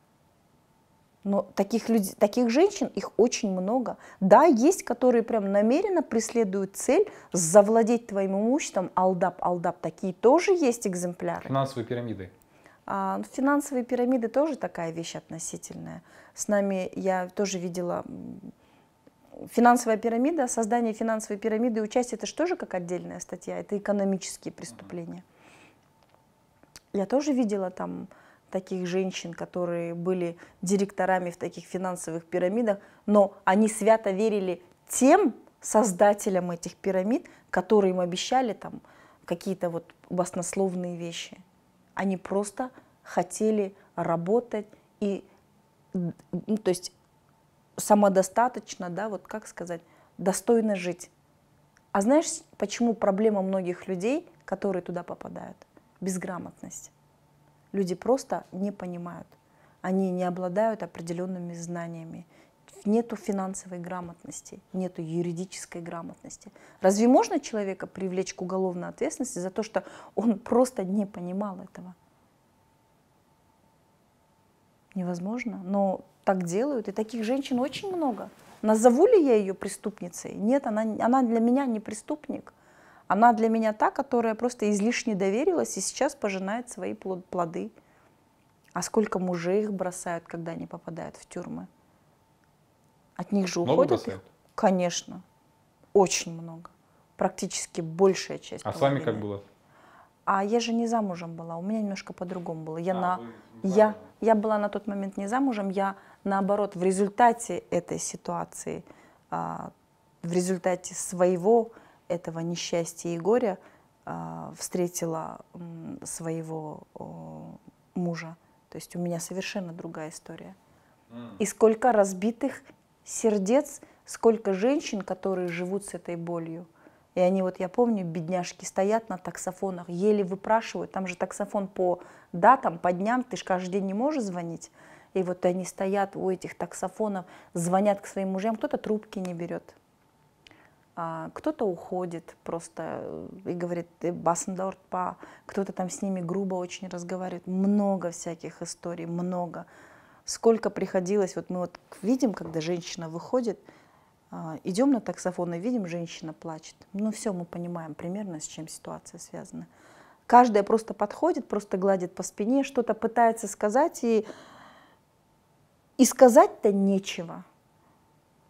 Но таких, людей, таких женщин, их очень много. Да, есть, которые прям намеренно преследуют цель завладеть твоим имуществом, алдап, алдап. Такие тоже есть экземпляры. Финансовые пирамиды. А, ну, финансовые пирамиды тоже такая вещь относительная. С нами я тоже видела финансовая пирамида, создание финансовой пирамиды участие, это же тоже как отдельная статья, это экономические преступления. Я тоже видела там таких женщин, которые были директорами в таких финансовых пирамидах, но они свято верили тем создателям этих пирамид, которые им обещали там какие-то вот баснословные вещи. Они просто хотели работать и, ну, то есть самодостаточно, да, вот как сказать, достойно жить. А знаешь, почему проблема многих людей, которые туда попадают? Безграмотность. Люди просто не понимают. Они не обладают определенными знаниями нету финансовой грамотности, нету юридической грамотности. Разве можно человека привлечь к уголовной ответственности за то, что он просто не понимал этого? Невозможно, но так делают, и таких женщин очень много. Назову ли я ее преступницей? Нет, она, она для меня не преступник. Она для меня та, которая просто излишне доверилась и сейчас пожинает свои плоды. А сколько мужей их бросают, когда они попадают в тюрьмы? От них же много уходят. Их, конечно, очень много. Практически большая часть. А с вами как было? А я же не замужем была, у меня немножко по-другому было. Я, а, на, я, я была на тот момент не замужем, я наоборот в результате этой ситуации, а, в результате своего этого несчастья и горя а, встретила своего мужа. То есть у меня совершенно другая история. И сколько разбитых сердец, сколько женщин, которые живут с этой болью. И они вот, я помню, бедняжки стоят на таксофонах, еле выпрашивают. Там же таксофон по датам, по дням, ты же каждый день не можешь звонить. И вот они стоят у этих таксофонов, звонят к своим мужьям, кто-то трубки не берет. А кто-то уходит просто э, и говорит «Э, «басндортпа», кто-то там с ними грубо очень разговаривает. Много всяких историй, много сколько приходилось, вот мы вот видим, когда женщина выходит, а, идем на таксофон и видим, женщина плачет. Ну все, мы понимаем примерно, с чем ситуация связана. Каждая просто подходит, просто гладит по спине, что-то пытается сказать, и, и сказать-то нечего.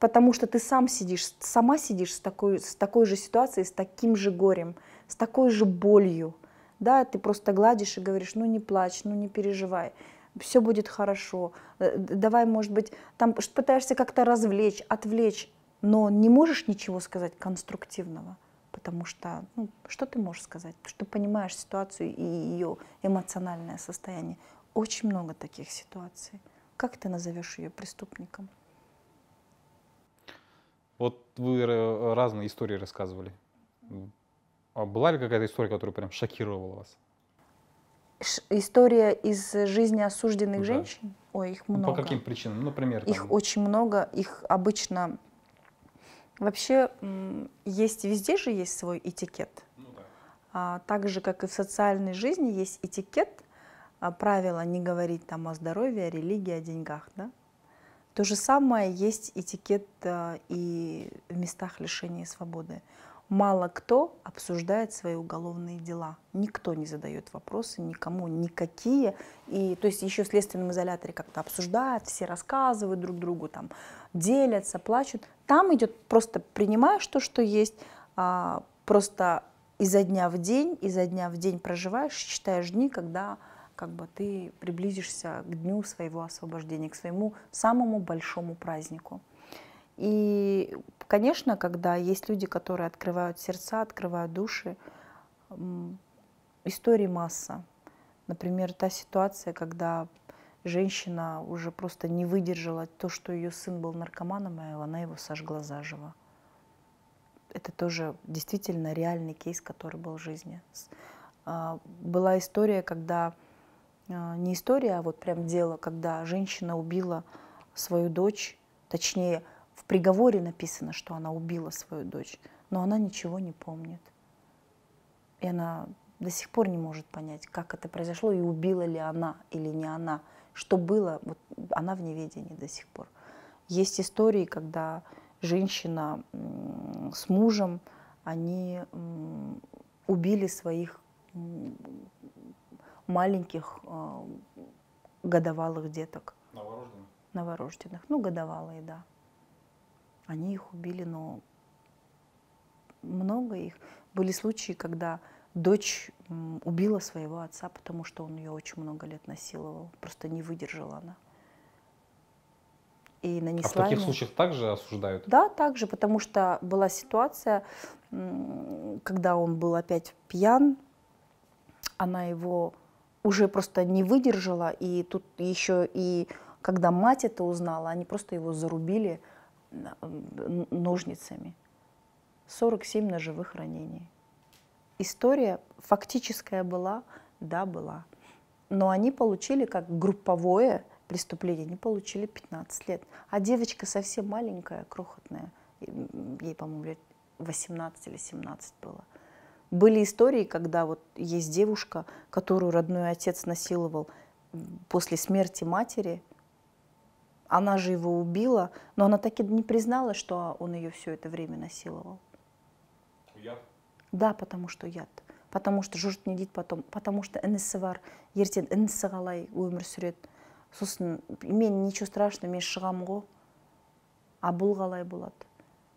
Потому что ты сам сидишь, сама сидишь с такой, с такой же ситуацией, с таким же горем, с такой же болью. Да, ты просто гладишь и говоришь, ну не плачь, ну не переживай все будет хорошо, э, давай, может быть, там пытаешься как-то развлечь, отвлечь, но не можешь ничего сказать конструктивного, потому что, ну, что ты можешь сказать, что понимаешь ситуацию и ее эмоциональное состояние. Очень много таких ситуаций. Как ты назовешь ее преступником? Вот вы разные истории рассказывали. А была ли какая-то история, которая прям шокировала вас? История из жизни осужденных да. женщин? Ой, их много. Ну, по каким причинам? Ну, например, там... их очень много, их обычно вообще есть везде же есть свой этикет. Ну, да. а, так же как и в социальной жизни есть этикет, а, правило не говорить там о здоровье, о религии, о деньгах, да. То же самое есть этикет а, и в местах лишения свободы. Мало кто обсуждает свои уголовные дела. Никто не задает вопросы, никому никакие. И, то есть еще в следственном изоляторе как-то обсуждают, все рассказывают друг другу, там, делятся, плачут. Там идет просто принимаешь то, что есть, а, просто изо дня в день, изо дня в день проживаешь, считаешь дни, когда как бы ты приблизишься к дню своего освобождения, к своему самому большому празднику. И, конечно, когда есть люди, которые открывают сердца, открывают души, истории масса. Например, та ситуация, когда женщина уже просто не выдержала то, что ее сын был наркоманом, и она его сожгла заживо. Это тоже действительно реальный кейс, который был в жизни. А, была история, когда, а, не история, а вот прям дело, когда женщина убила свою дочь, точнее, в приговоре написано, что она убила свою дочь, но она ничего не помнит. И она до сих пор не может понять, как это произошло, и убила ли она или не она. Что было, вот она в неведении до сих пор. Есть истории, когда женщина с мужем, они убили своих маленьких э, годовалых деток. Новорожденных? Новорожденных, ну годовалые, да. Они их убили, но много их. Были случаи, когда дочь убила своего отца, потому что он ее очень много лет насиловал. Просто не выдержала она. И нанесла а в таких ему... случаях также осуждают? Да, также, потому что была ситуация, когда он был опять пьян, она его уже просто не выдержала, и тут еще и когда мать это узнала, они просто его зарубили, ножницами. 47 ножевых ранений. История фактическая была, да, была. Но они получили как групповое преступление, они получили 15 лет. А девочка совсем маленькая, крохотная, ей, по-моему, лет 18 или 17 было. Были истории, когда вот есть девушка, которую родной отец насиловал после смерти матери, она же его убила, но она так и не призналась, что он ее все это время насиловал. Яд? Да, потому что яд. Потому что жұрт не дейді потом, потому что інісі бар, ертең інісі қалай өмір мен ничего страшного, мен шығамын А булгалай қалай болады?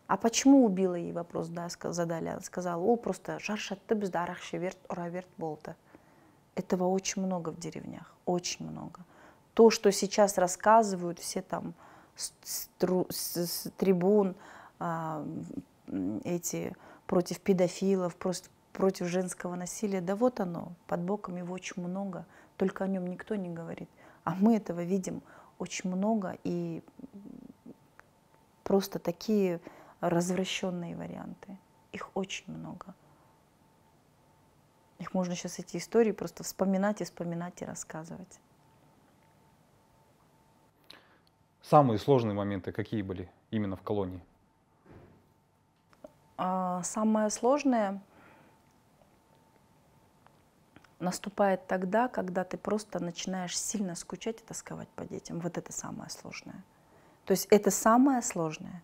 А почему убила ей вопрос, да, задали. Она сказала, ол просто шаршатты бізді арақ іше берді, ұра болды. Этого очень много в деревнях, очень много то, что сейчас рассказывают все там с, тру, с, с трибун, а, эти против педофилов, просто против женского насилия, да вот оно, под боком его очень много, только о нем никто не говорит. А мы этого видим очень много и просто такие развращенные варианты. Их очень много. Их можно сейчас эти истории просто вспоминать и вспоминать и рассказывать. Самые сложные моменты какие были именно в колонии? А, самое сложное наступает тогда, когда ты просто начинаешь сильно скучать и тосковать по детям. Вот это самое сложное. То есть это самое сложное.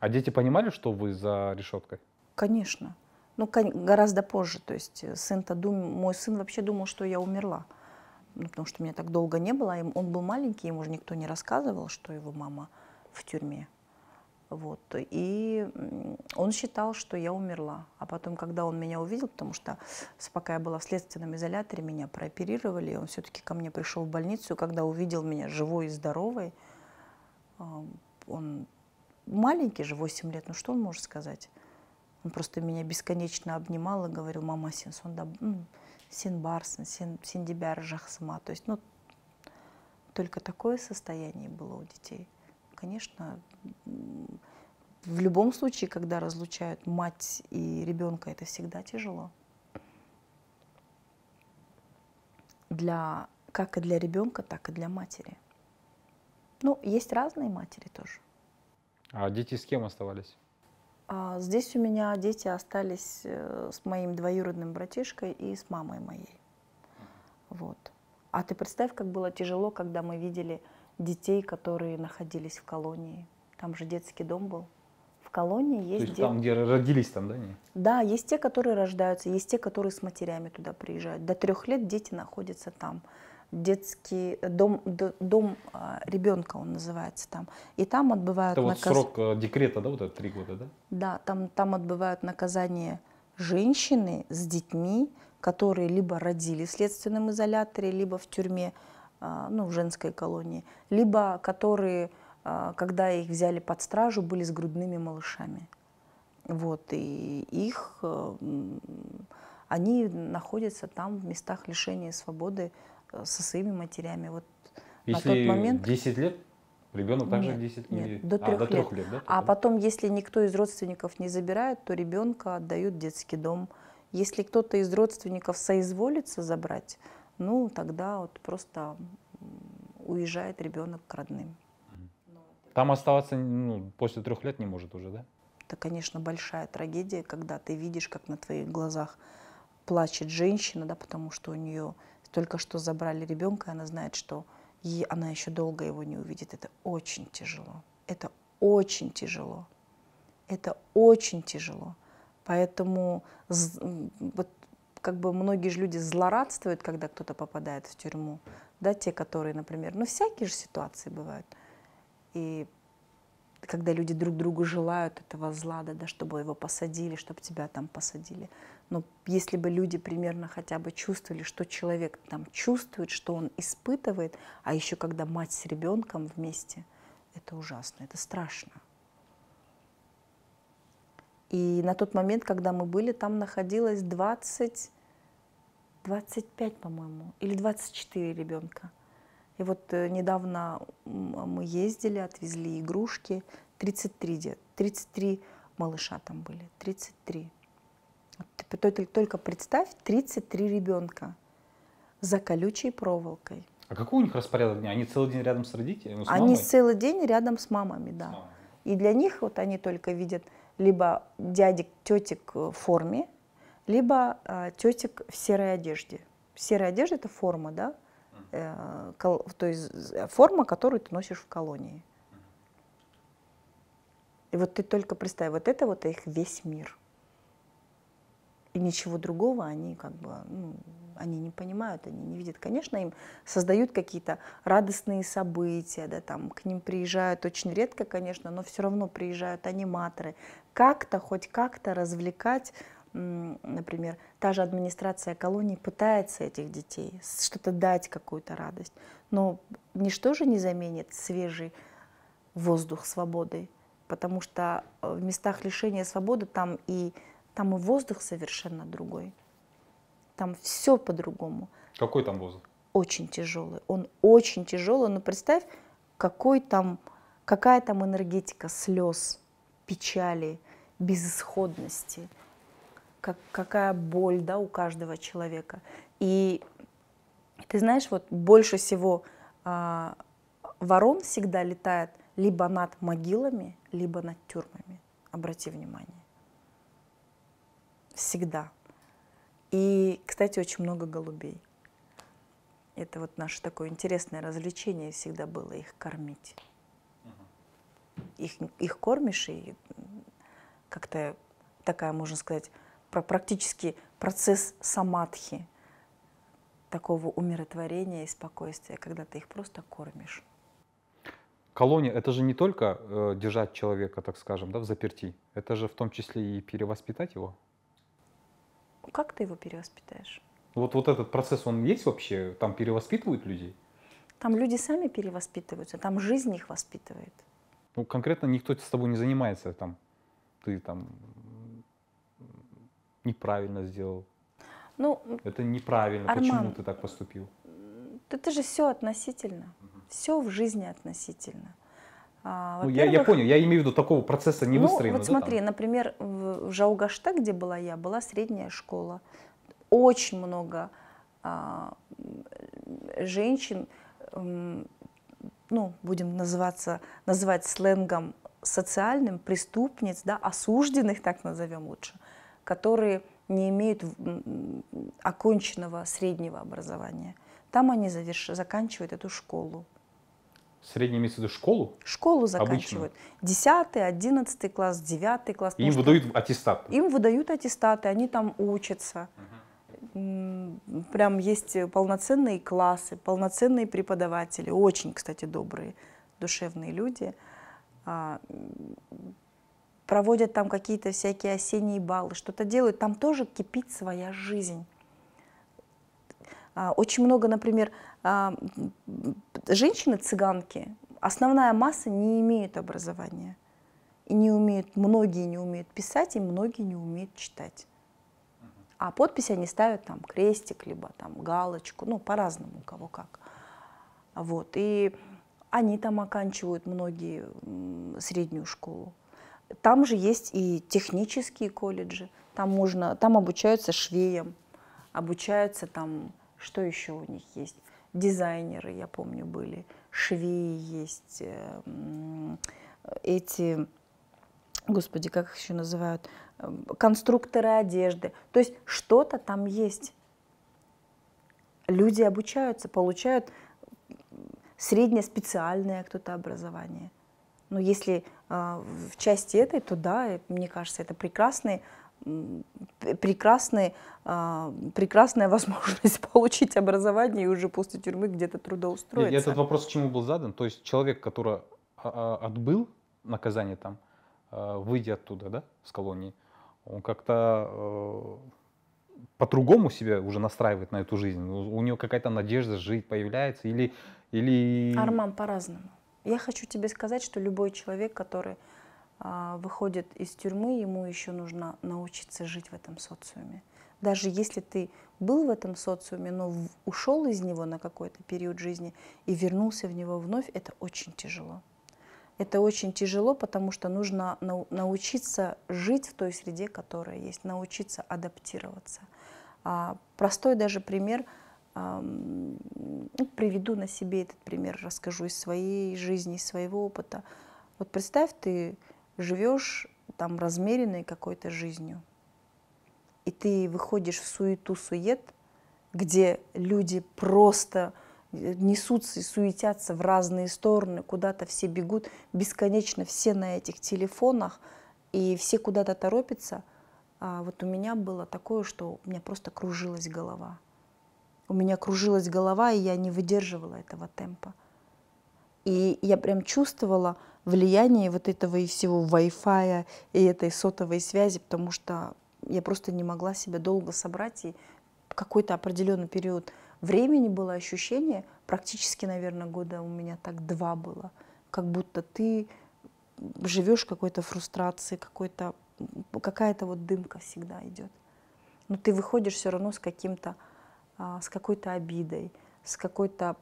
А дети понимали, что вы за решеткой? Конечно. Ну, гораздо позже. То есть э, сын-то дум... мой сын вообще думал, что я умерла ну, потому что меня так долго не было. Он был маленький, ему же никто не рассказывал, что его мама в тюрьме. Вот. И он считал, что я умерла. А потом, когда он меня увидел, потому что пока я была в следственном изоляторе, меня прооперировали, он все-таки ко мне пришел в больницу, и когда увидел меня живой и здоровой, он маленький же, 8 лет, ну что он может сказать? Он просто меня бесконечно обнимал и говорил, мама, Сенсон, да, ну, сен барсың сен сенде бәрі жақсы ма то есть ну только такое состояние было у детей конечно в любом случае когда разлучают мать и ребенка это всегда тяжело для как и для ребенка так и для матери ну есть разные матери тоже а дети с кем оставались а здесь у меня дети остались э, с моим двоюродным братишкой и с мамой моей. Вот. А ты представь, как было тяжело, когда мы видели детей, которые находились в колонии. Там же детский дом был. В колонии есть... То есть де... там, где родились там, да? Не? Да, есть те, которые рождаются, есть те, которые с матерями туда приезжают. До трех лет дети находятся там детский э, дом, дом а, ребенка, он называется там. И там отбывают Это наказ... вот срок э, декрета, да, вот это три года, да? Да, там, там отбывают наказание женщины с детьми, которые либо родили в следственном изоляторе, либо в тюрьме, а, ну, в женской колонии, либо которые, а, когда их взяли под стражу, были с грудными малышами. Вот, и их, э, они находятся там в местах лишения свободы Э, со своими матерями. Вот если на тот момент... 10 лет, ребенок также нет, 10 нет, до, 3 а, лет. до 3 лет да, а потом, если никто из родственников не забирает, то ребенка отдают в детский дом. Если кто-то из родственников соизволится забрать, ну тогда вот просто уезжает ребенок к родным. Там оставаться ну, после трех лет не может уже, да? Это, конечно, большая трагедия, когда ты видишь, как на твоих глазах плачет женщина, да, потому что у нее только что забрали ребенка, она знает, что и она еще долго его не увидит. Это очень тяжело. Это очень тяжело. Это очень тяжело. Поэтому вот как бы многие же люди злорадствуют, когда кто-то попадает в тюрьму, да, те, которые, например, ну всякие же ситуации бывают. И когда люди друг другу желают этого зла, да, да чтобы его посадили, чтобы тебя там посадили но ну, если бы люди примерно хотя бы чувствовали, что человек там чувствует, что он испытывает, а еще когда мать с ребенком вместе, это ужасно, это страшно. И на тот момент, когда мы были, там находилось 20, 25, по-моему, или 24 ребенка. И вот э, недавно мы ездили, отвезли игрушки, 33, 33 малыша там были, 33. Типа, только представь 33 ребенка за колючей проволокой. А какой у них распорядок дня? Они целый день рядом с родителями? с они мамой? целый день рядом с мамами, да. С мамой. И для них вот они только видят либо дядек, тетек в форме, либо э, а, тетик в серой одежде. Серая одежда это форма, да? Э, то есть форма, которую ты носишь в колонии. И вот ты только представь, вот это вот их весь мир и ничего другого они как бы ну, они не понимают, они не видят. Конечно, им создают какие-то радостные события, да, там к ним приезжают очень редко, конечно, но все равно приезжают аниматоры. Как-то, хоть как-то развлекать например, та же администрация колонии пытается этих детей что-то дать, какую-то радость. Но ничто же не заменит свежий воздух свободы, потому что э, в местах лишения свободы там и там и воздух совершенно другой. Там все по-другому. Какой там воздух? Очень тяжелый. Он очень тяжелый. Но ну, представь, какой там, какая там энергетика слез, печали, безысходности, как, какая боль да, у каждого человека. И ты знаешь, вот больше всего а, ворон всегда летает либо над могилами, либо над тюрьмами. Обрати внимание всегда. И, кстати, очень много голубей. Это вот наше такое интересное развлечение всегда было их кормить. Их, их кормишь, и как-то такая, можно сказать, про практически процесс самадхи, такого умиротворения и спокойствия, когда ты их просто кормишь. Колония — это же не только э, держать человека, так скажем, да, в заперти, это же в том числе и перевоспитать его. Как ты его перевоспитаешь? Вот, вот этот процесс, он есть вообще? Там перевоспитывают людей? Там люди сами перевоспитываются, там жизнь их воспитывает. Ну, конкретно никто с тобой не занимается, там, ты там неправильно сделал. Ну, это неправильно, Арман, почему ты так поступил? Это же все относительно. Все в жизни относительно. А, ну, я, я понял, я имею в виду, такого процесса не ну, выстроено. Вот смотри, там? например, в Жаугаште, где была я, была средняя школа. Очень много а, женщин, ну, будем называться, называть сленгом социальным, преступниц, да, осужденных, так назовем лучше, которые не имеют оконченного среднего образования. Там они заверш... заканчивают эту школу. Среднее имеется школу? Школу заканчивают. Десятый, одиннадцатый класс, девятый класс. Им выдают аттестат? Им выдают аттестаты, они там учатся. Угу. Прям есть полноценные классы, полноценные преподаватели, очень, кстати, добрые, душевные люди. А, проводят там какие-то всякие осенние баллы, что-то делают. Там тоже кипит своя жизнь. А, очень много, например, женщины-цыганки, основная масса не имеет образования. И не умеют, многие не умеют писать, и многие не умеют читать. А подписи они ставят там крестик, либо там галочку, ну, по-разному, кого как. Вот, и они там оканчивают многие среднюю школу. Там же есть и технические колледжи, там можно, там обучаются швеям, обучаются там, что еще у них есть, дизайнеры, я помню, были, швеи есть, э, эти, господи, как их еще называют, э, конструкторы одежды. То есть что-то там есть. Люди обучаются, получают среднее специальное кто-то образование. Но если э, в части этой, то да, мне кажется, это прекрасный прекрасный, а, прекрасная *laughs* возможность получить образование и уже после тюрьмы где-то трудоустроиться. этот вопрос к чему был задан? То есть человек, который а, а, отбыл наказание там, выйдя оттуда, да, с колонии, он как-то э, по-другому себя уже настраивает на эту жизнь? у него какая-то надежда жить появляется или... или... Арман, по-разному. Я хочу тебе сказать, что любой человек, который а, выходит из тюрьмы, ему еще нужно научиться жить в этом социуме. Даже если ты был в этом социуме, но ушел из него на какой-то период жизни и вернулся в него вновь, это очень тяжело. Это очень тяжело, потому что нужно научиться жить в той среде, которая есть, научиться адаптироваться. А, простой даже пример, ну, приведу на себе этот пример, расскажу из своей жизни, из своего опыта. Вот представь, ты живешь там размеренной какой-то жизнью. И ты выходишь в суету-сует, где люди просто э, несутся и суетятся в разные стороны, куда-то все бегут, бесконечно все на этих телефонах, и все куда-то торопятся. А вот у меня было такое, что у меня просто кружилась голова. У меня кружилась голова, и я не выдерживала этого темпа. И я прям чувствовала, влияние вот этого и всего Wi-Fi и этой сотовой связи, потому что я просто не могла себя долго собрать, и какой-то определенный период времени было ощущение, практически, наверное, года у меня так два было, как будто ты живешь какой-то фрустрации, какой-то, какая-то вот дымка всегда идет. Но ты выходишь все равно с каким-то, а, с какой-то обидой, с какой-то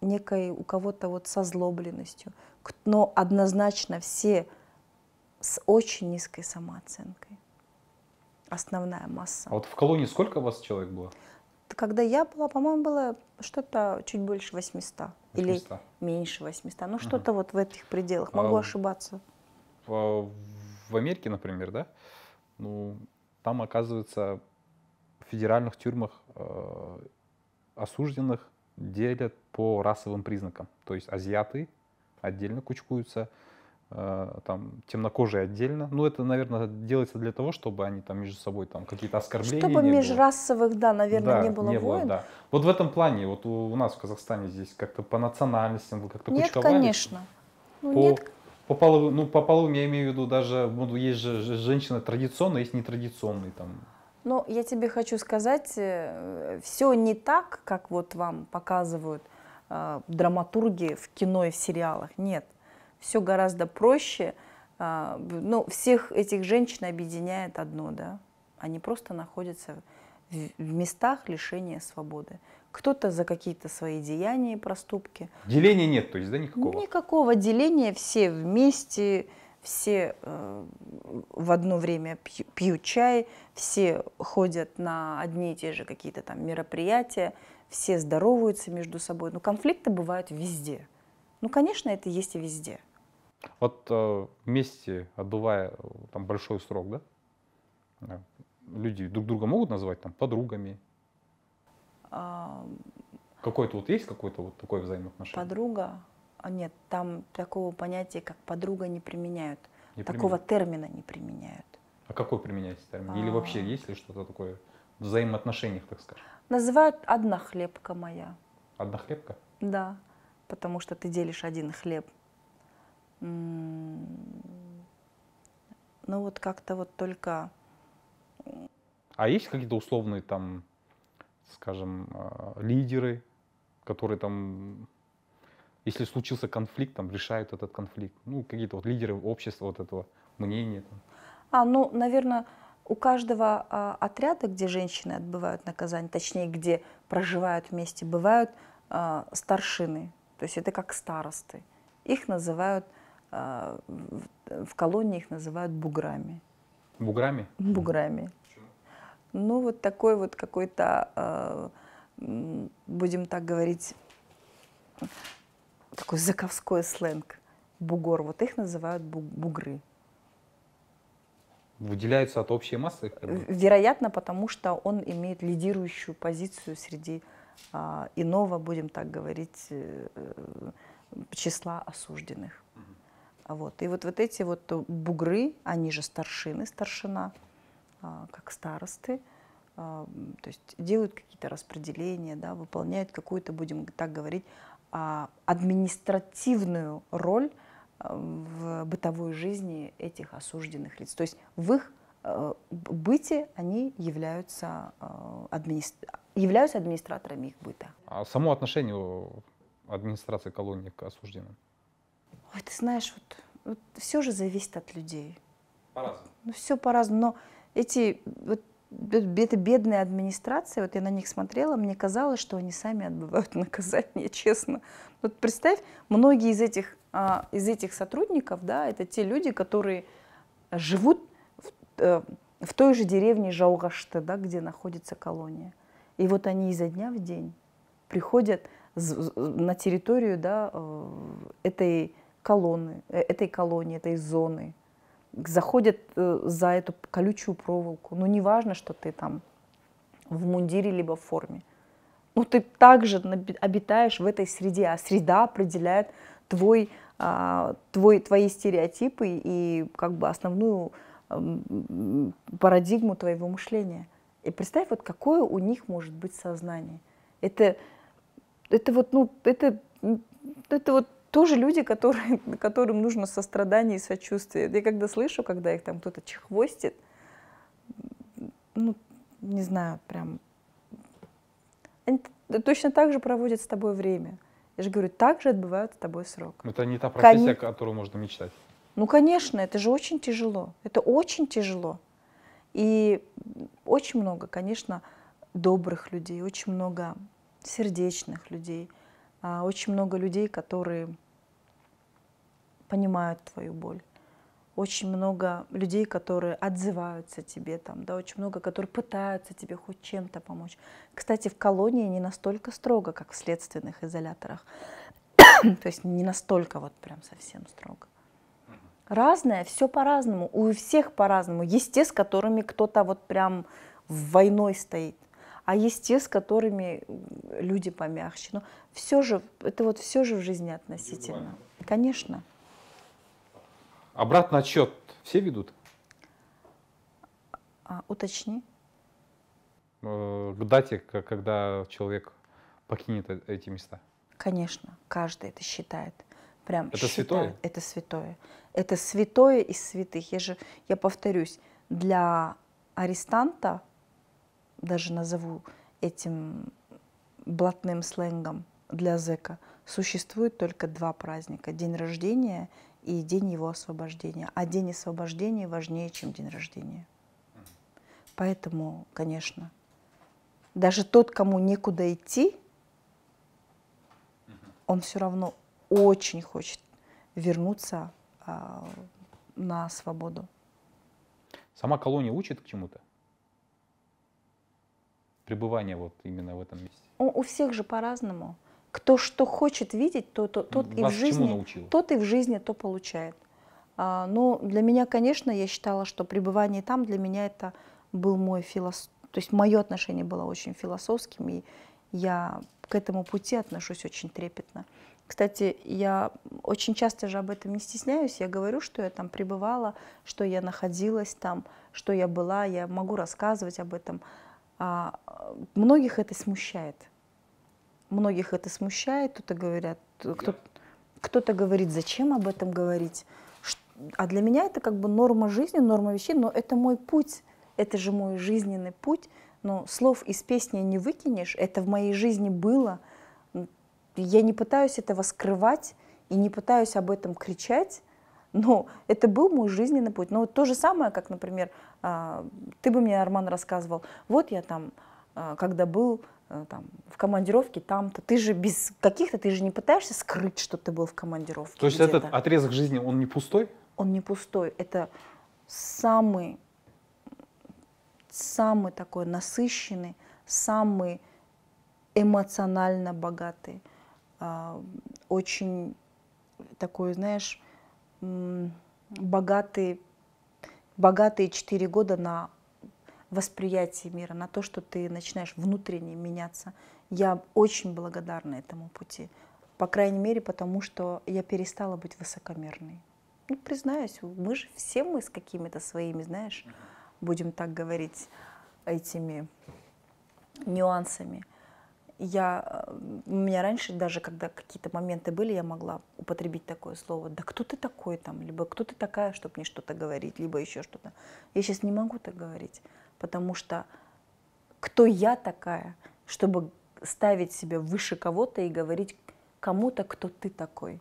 некой у кого-то вот со злобленностью, но однозначно все с очень низкой самооценкой. Основная масса. А вот в колонии сколько у вас человек было? Когда я была, по-моему, было что-то чуть больше 800, 800. или меньше 800. Ну, что-то вот в этих пределах. Могу а, ошибаться. В, а, в Америке, например, да? Ну, там, оказывается, в федеральных тюрьмах э, осужденных делят по расовым признакам. То есть азиаты отдельно кучкуются, э, там темнокожие отдельно. Ну, это, наверное, делается для того, чтобы они там между собой там какие-то оскорбления Чтобы не межрасовых, было. да, наверное, да, не было не войн. да. Вот в этом плане, вот у, у нас в Казахстане здесь как-то по национальностям как-то Нет, конечно. Ну, по, нет. По полу, ну, по полу, я имею в виду даже, ну, есть же женщины традиционные, есть нетрадиционные там ну, я тебе хочу сказать, э, все не так, как вот вам показывают э, драматурги в кино и в сериалах. Нет, все гораздо проще. Э, ну, всех этих женщин объединяет одно, да. Они просто находятся в местах лишения свободы. Кто-то за какие-то свои деяния и проступки. Деления нет, то есть, да, никакого? Никакого деления, все вместе, все э, в одно время пьют чай, все ходят на одни и те же какие-то там мероприятия, все здороваются между собой. Но ну, конфликты бывают везде. Ну, конечно, это есть и везде. Вот э, вместе отдувая э, там большой срок, да? Люди друг друга могут назвать там подругами? А... Какой-то вот есть какой-то вот такой взаимоотношение? Подруга? А, нет, там такого понятия, как подруга, не применяют. Не такого применяют. термина не применяют. А какой применяется термин? Или а. вообще есть ли что-то такое в взаимоотношениях, так скажем? Называют «одна хлебка моя». Одна хлебка? Да, потому что ты делишь один хлеб. Ну вот как-то вот только... А есть какие-то условные там, скажем, э, лидеры, которые там если случился конфликт, там решают этот конфликт. Ну, какие-то вот лидеры общества вот этого мнения. Там. А, ну, наверное, у каждого а, отряда, где женщины отбывают наказание, точнее, где проживают вместе, бывают а, старшины. То есть это как старосты. Их называют, а, в, в колонии их называют буграми. Буграми? Буграми. Почему? Ну, вот такой вот какой-то, а, будем так говорить, такой заковской сленг. Бугор. Вот их называют бугры. Выделяются от общей массы? Вероятно, потому что он имеет лидирующую позицию среди а, иного, будем так говорить, э, э, числа осужденных. Вот. И вот, вот эти вот бугры, они же старшины, старшина, а, как старосты, а, то есть делают какие-то распределения, да, выполняют какую-то, будем так говорить, а, административную роль э, в бытовой жизни этих осужденных лиц. То есть в их э, быте они являются, э, админи... являются администраторами их быта. А само отношение администрации колонии к осужденным? Ой, ты знаешь, вот, вот все же зависит от людей. По-разному. Ну, все по-разному, но эти вот это бедная администрация, вот я на них смотрела, мне казалось, что они сами отбывают *laughs* наказание, честно. Вот представь, многие из этих, а, из этих сотрудников, да, это те люди, которые живут в, э, в той же деревне Жаугашты, да, где находится колония. И вот они изо дня в день приходят на территорию да, э, этой колонны, э, этой колонии, этой зоны, заходят э, за эту колючую проволоку. Ну, неважно, что ты там в мундире либо в форме. Ну, ты также обитаешь в этой среде, а среда определяет твой, а, твой, твои стереотипы и как бы основную парадигму твоего мышления. И представь, вот какое у них может быть сознание. Это, это вот, ну, это, это вот тоже люди, которые, *laughs* которым нужно сострадание и сочувствие. Я когда слышу, когда их там кто-то чехвостит, ну, не знаю, прям... Они точно так же проводят с тобой время. Я же говорю, так же отбывают с тобой срок. Это не та профессия, Кон... о которой можно мечтать. Ну, конечно, это же очень тяжело. Это очень тяжело. И очень много, конечно, добрых людей, очень много сердечных людей – а, очень много людей, которые понимают твою боль. Очень много людей, которые отзываются тебе там, да, очень много, которые пытаются тебе хоть чем-то помочь. Кстати, в колонии не настолько строго, как в следственных изоляторах. *coughs* То есть не настолько вот прям совсем строго. Разное, все по-разному, у всех по-разному. Есть те, с которыми кто-то вот прям в войной стоит а есть те, с которыми люди помягче. Но все же, это вот все же в жизни относительно. Конечно. Обратный отчет все ведут? А, уточни. Э, к дате, когда человек покинет э, эти места? Конечно, каждый это считает. Прям это считает. святое? Это святое. Это святое из святых. Я же, я повторюсь, для арестанта даже назову этим блатным сленгом для зэка, существует только два праздника – день рождения и день его освобождения. А день освобождения важнее, чем день рождения. Поэтому, конечно, даже тот, кому некуда идти, он все равно очень хочет вернуться а, на свободу. Сама колония учит к чему-то? пребывания вот именно в этом месте? У, у всех же по-разному. Кто что хочет видеть, то, то, тот, и в жизни, тот и в жизни то получает. А, но ну, для меня, конечно, я считала, что пребывание там для меня это был мой философ, то есть мое отношение было очень философским, и я к этому пути отношусь очень трепетно. Кстати, я очень часто же об этом не стесняюсь. Я говорю, что я там пребывала, что я находилась там, что я была. Я могу рассказывать об этом. А, многих это смущает. Многих это смущает, кто-то говорят, э, кто-то кто говорит, зачем об этом говорить. А для меня это как бы норма жизни, норма вещей, но это мой путь, это же мой жизненный путь. Но слов из песни не выкинешь, это в моей жизни было. Я не пытаюсь этого скрывать и не пытаюсь об этом кричать но это был мой жизненный путь. Но вот то же самое, как, например, а, ты бы мне, Арман, рассказывал, вот я там, а, когда был э, там, в командировке там-то, ты же без каких-то, ты же не пытаешься скрыть, что ты был в командировке. То есть этот отрезок жизни, он не пустой? Он не пустой, это самый, самый такой насыщенный, самый эмоционально богатый, а, очень такой, знаешь, богатые, богатые 4 года на восприятие мира, на то, что ты начинаешь внутренне меняться. Я очень благодарна этому пути. По крайней мере, потому что я перестала быть высокомерной. Ну, признаюсь, мы же все мы с какими-то своими, знаешь, будем так говорить, этими нюансами – я, э, у меня раньше даже, когда какие-то моменты были, я могла употребить такое слово, да кто ты такой там, либо кто ты такая, чтобы мне что-то говорить, либо еще что-то. Я сейчас не могу так говорить, потому что кто я такая, чтобы ставить себя выше кого-то и говорить кому-то, кто ты такой.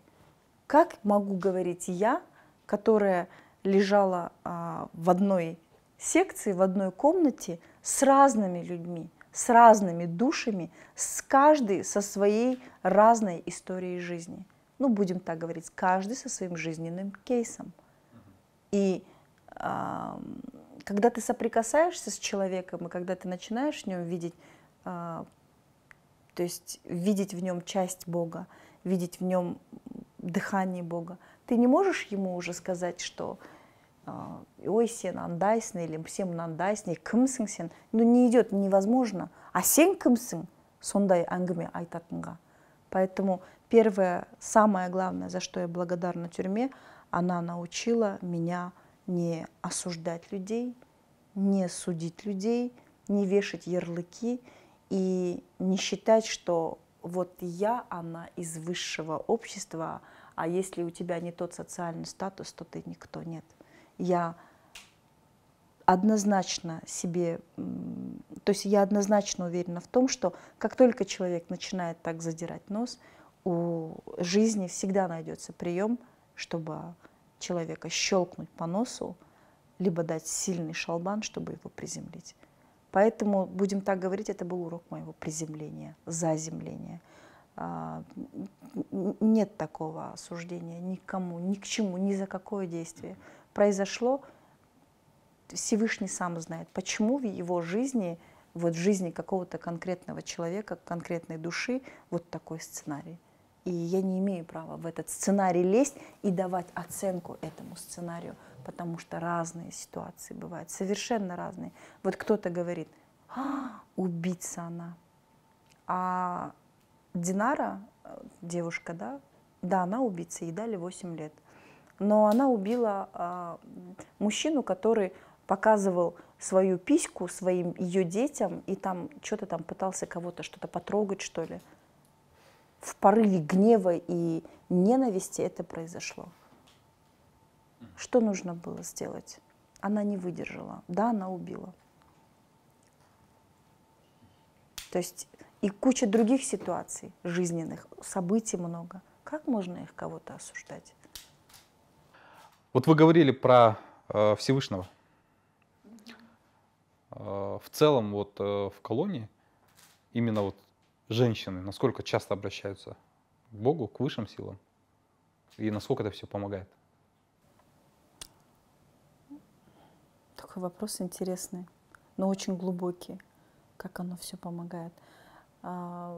Как могу говорить я, которая лежала а, в одной секции, в одной комнате с разными людьми, с разными душами, с каждой со своей разной историей жизни. Ну, будем так говорить, каждый со своим жизненным кейсом. И э, когда ты соприкасаешься с человеком, и когда ты начинаешь в нем видеть, э, то есть видеть в нем часть Бога, видеть в нем дыхание Бога, ты не можешь ему уже сказать, что а, ой сен андайсың или сен мынандайсың кімсің сен ну не идет невозможно а сен кімсің сондай әңгіме айтатынға поэтому первое самое главное за что я благодарна тюрьме она научила меня не осуждать людей не судить людей не вешать ярлыки и не считать что вот я она из высшего общества а если у тебя не тот социальный статус то ты никто нет я однозначно себе, то есть я однозначно уверена в том, что как только человек начинает так задирать нос, у жизни всегда найдется прием, чтобы человека щелкнуть по носу, либо дать сильный шалбан, чтобы его приземлить. Поэтому, будем так говорить, это был урок моего приземления, заземления. А, нет такого осуждения никому, ни к чему, ни за какое действие произошло, Всевышний сам знает, почему в его жизни, вот в жизни какого-то конкретного человека, конкретной души, вот такой сценарий. И я не имею права в этот сценарий лезть и давать оценку этому сценарию, потому что разные ситуации бывают, совершенно разные. Вот кто-то говорит, а, убийца она. А Динара, э, девушка, да, да, она убийца, ей дали 8 лет – но она убила а, мужчину, который показывал свою письку своим ее детям и там что-то там пытался кого-то что-то потрогать, что ли. В порыве гнева и ненависти это произошло. Что нужно было сделать? Она не выдержала. Да, она убила. То есть и куча других ситуаций жизненных, событий много. Как можно их кого-то осуждать? Вот вы говорили про э, Всевышнего. Э, в целом вот э, в колонии именно вот женщины насколько часто обращаются к Богу, к высшим силам? И насколько это все помогает? Такой вопрос интересный, но очень глубокий. Как оно все помогает? А...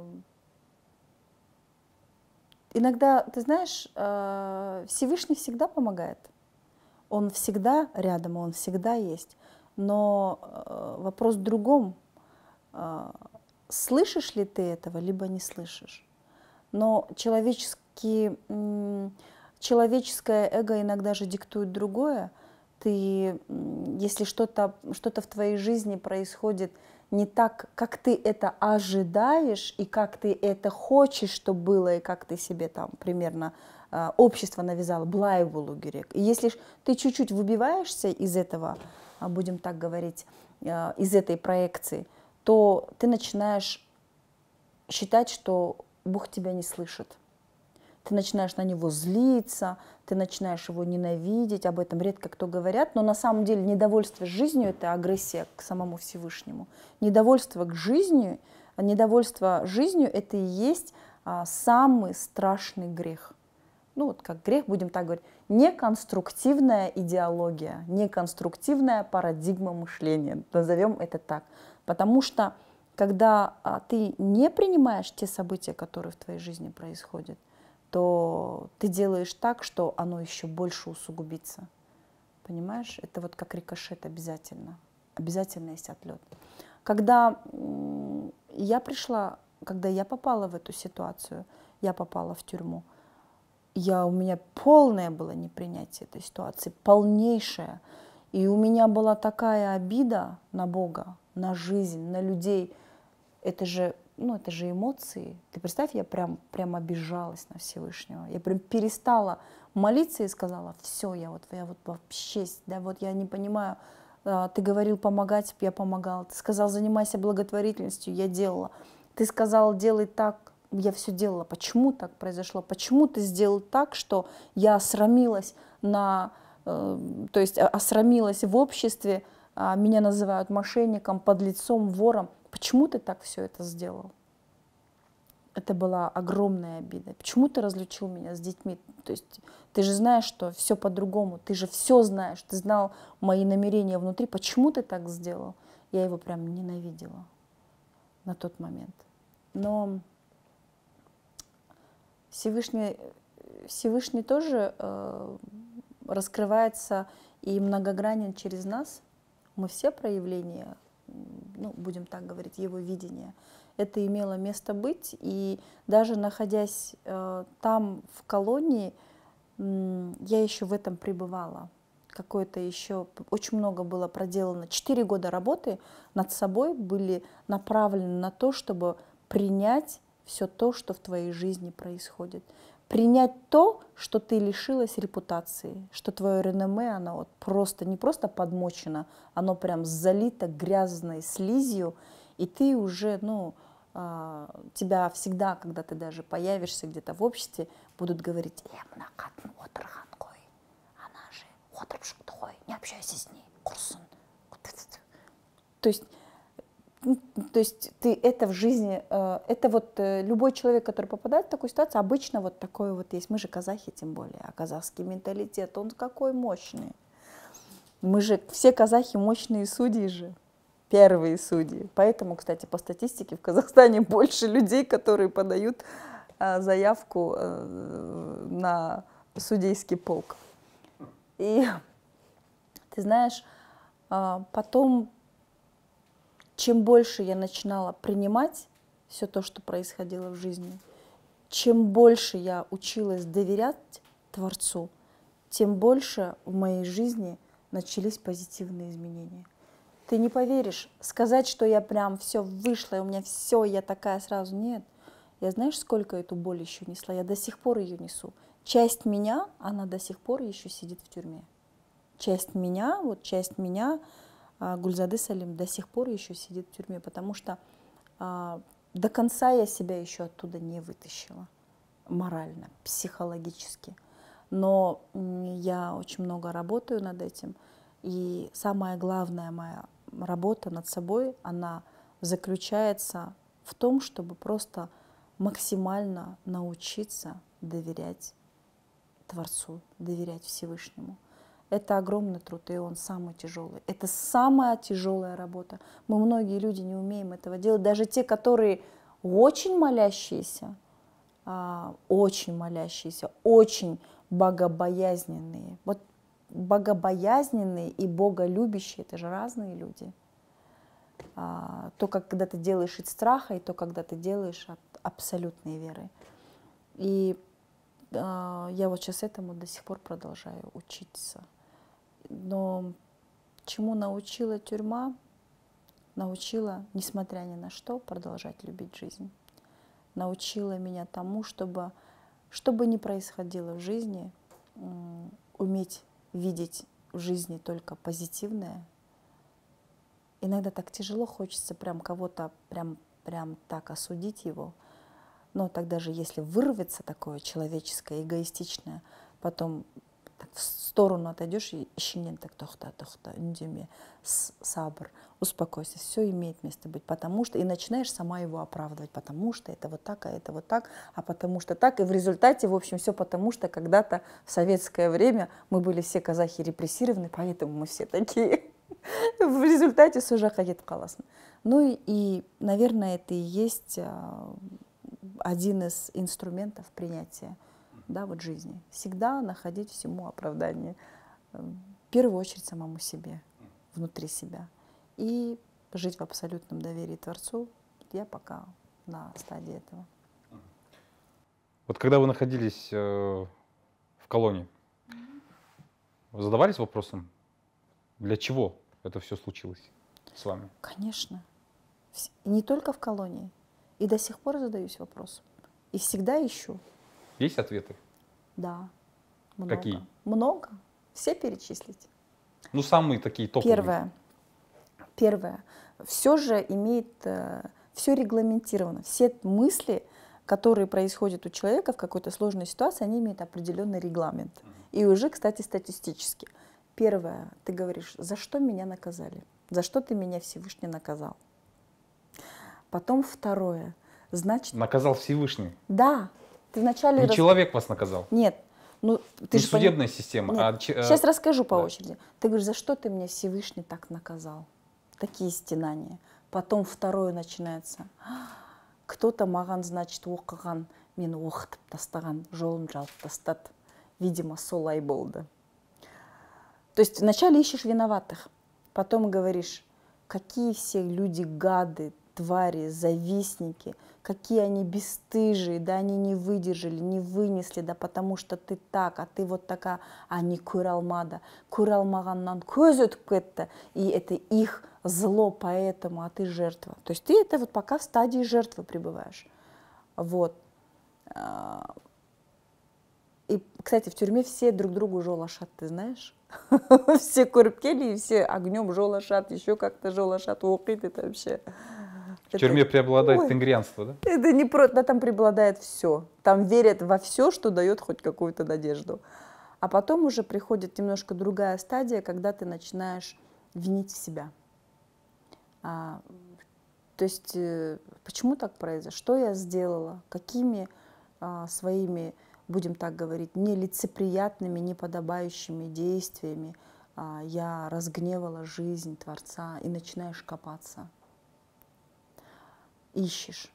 Иногда, ты знаешь, э, Всевышний всегда помогает он всегда рядом, он всегда есть. Но э, вопрос в другом. Э, слышишь ли ты этого, либо не слышишь? Но человеческие, человеческое эго иногда же диктует другое. Ты, если что-то что в твоей жизни происходит не так, как ты это ожидаешь и как ты это хочешь, чтобы было, и как ты себе там примерно Э, общество навязало, была его И если ты чуть-чуть выбиваешься из этого, а, будем так говорить, э, из этой проекции, то ты начинаешь считать, что Бог тебя не слышит. Ты начинаешь на него злиться, ты начинаешь его ненавидеть, об этом редко кто говорят, но на самом деле недовольство жизнью – это агрессия к самому Всевышнему. Недовольство к жизни, недовольство жизнью – это и есть а, самый страшный грех – ну вот как грех, будем так говорить, неконструктивная идеология, неконструктивная парадигма мышления, назовем это так. Потому что когда а, ты не принимаешь те события, которые в твоей жизни происходят, то ты делаешь так, что оно еще больше усугубится. Понимаешь? Это вот как рикошет обязательно. Обязательно есть отлет. Когда я пришла, когда я попала в эту ситуацию, я попала в тюрьму – я, у меня полное было непринятие этой ситуации, полнейшее. И у меня была такая обида на Бога, на жизнь, на людей. Это же, ну, это же эмоции. Ты представь, я прям, прям обижалась на Всевышнего. Я прям перестала молиться и сказала, все, я вот, я вот вообще, да, вот я не понимаю, а, ты говорил помогать, я помогала. Ты сказал, занимайся благотворительностью, я делала. Ты сказал, делай так, я все делала, почему так произошло, почему ты сделал так, что я осрамилась на, э, то есть а, осрамилась в обществе, э, меня называют мошенником, подлецом, вором, почему ты так все это сделал? Это была огромная обида. Почему ты разлучил меня с детьми? То есть ты же знаешь, что все по-другому, ты же все знаешь, ты знал мои намерения внутри, почему ты так сделал? Я его прям ненавидела на тот момент. Но Всевышний, Всевышний тоже э, раскрывается и многогранен через нас. Мы все проявления, ну, будем так говорить, его видения. Это имело место быть, и даже находясь э, там, в колонии, э, я еще в этом пребывала какое-то еще, очень много было проделано. Четыре года работы над собой были направлены на то, чтобы принять все то, что в твоей жизни происходит. Принять то, что ты лишилась репутации, что твое реноме, оно вот просто, не просто подмочено, оно прям залито грязной слизью, и ты уже, ну, а, тебя всегда, когда ты даже появишься где-то в обществе, будут говорить, «Э, она же не общайся с ней, курсун. То есть то есть ты это в жизни, э, это вот э, любой человек, который попадает в такую ситуацию, обычно вот такое вот есть. Мы же казахи, тем более, а казахский менталитет, он какой мощный. Мы же все казахи мощные судьи же, первые судьи. Поэтому, кстати, по статистике в Казахстане *laughs* больше людей, которые подают э, заявку на судейский полк. И ты знаешь, потом чем больше я начинала принимать все то, что происходило в жизни, чем больше я училась доверять Творцу, тем больше в моей жизни начались позитивные изменения. Ты не поверишь, сказать, что я прям все вышла, и у меня все, я такая сразу, нет. Я знаешь, сколько эту боль еще несла? Я до сих пор ее несу. Часть меня, она до сих пор еще сидит в тюрьме. Часть меня, вот часть меня, а, Гульзады Салим до сих пор еще сидит в тюрьме, потому что а, до конца я себя еще оттуда не вытащила морально, психологически. Но я очень много работаю над этим. И самая главная моя работа над собой, она заключается в том, чтобы просто максимально научиться доверять Творцу, доверять Всевышнему – это огромный труд, и он самый тяжелый. Это самая тяжелая работа. Мы многие люди не умеем этого делать. Даже те, которые очень молящиеся, а, очень молящиеся, очень богобоязненные. Вот богобоязненные и боголюбящие – это же разные люди. А, то, когда ты делаешь от страха, и то, когда ты делаешь от абсолютной веры. И а, я вот сейчас этому до сих пор продолжаю учиться. Но чему научила тюрьма, научила, несмотря ни на что, продолжать любить жизнь. Научила меня тому, чтобы, что бы ни происходило в жизни, уметь видеть в жизни только позитивное. Иногда так тяжело, хочется прям кого-то прям, прям так осудить его. Но тогда же, если вырвется такое человеческое, эгоистичное, потом так в сторону отойдешь и ішіңнен так тоқта тоқта үндеме сабр успокойся все имеет место быть потому что и начинаешь сама его оправдывать потому что это вот так а это вот так а потому что так и в результате в общем все потому что когда-то в советское время мы были все казахи репрессированы поэтому мы все такие *laughs* в результате сужақа кетіп классно ну и, и наверное это и есть а, один из инструментов принятия да, вот жизни. Всегда находить всему оправдание. Эм, в первую очередь самому себе, внутри себя. И жить в абсолютном доверии Творцу. Я пока на стадии этого. Вот когда вы находились э, в колонии, вы задавались вопросом, для чего это все случилось с вами? Конечно. И не только в колонии. И до сих пор задаюсь вопросом. И всегда ищу есть ответы? Да. Много. Какие? Много. Все перечислить. Ну, самые такие топовые. Первое. Первое. Все же имеет... Э, Все регламентировано. Все мысли, которые происходят у человека в какой-то сложной ситуации, они имеют определенный регламент. И уже, кстати, статистически. Первое, ты говоришь, за что меня наказали? За что ты меня Всевышний наказал? Потом второе, значит... Наказал Всевышний? Да, ты вначале... Не ну, рас... человек вас наказал? Нет. Ну, ты не ну, же судебная пони... система. Нет. А... Сейчас а- расскажу по да. очереди. Ты говоришь, за что ты меня Всевышний так наказал? Такие стенания. Потом второе начинается. Кто-то маган значит, оқыған, мин оқытып тастаған, жолым жалып тастады. Видимо, солай болды. То есть вначале ищешь виноватых, потом говоришь, какие все люди гады, твари, завистники – какие они бесстыжие, да, они не выдержали, не вынесли, да, потому что ты так, а ты вот такая, они көралмады, куралмада, көз өтіп кетті, и это их зло, поэтому, а ты жертва. То есть ты это вот пока в стадии жертвы пребываешь. Вот. А, и, кстати, в тюрьме все друг другу жолашат, ты знаешь? *laughs* все көріп и все огнем жолашат, еще как-то жолашат, оқиды это вообще. В это... тюрьме преобладает Ой, тенгрианство, да? Это не про... Да, там преобладает все. Там верят во все, что дает хоть какую-то надежду. А потом уже приходит немножко другая стадия, когда ты начинаешь винить в себя. А, то есть, э, почему так произошло? Что я сделала? Какими а, своими, будем так говорить, нелицеприятными, неподобающими действиями а, я разгневала жизнь Творца и начинаешь копаться – ищешь.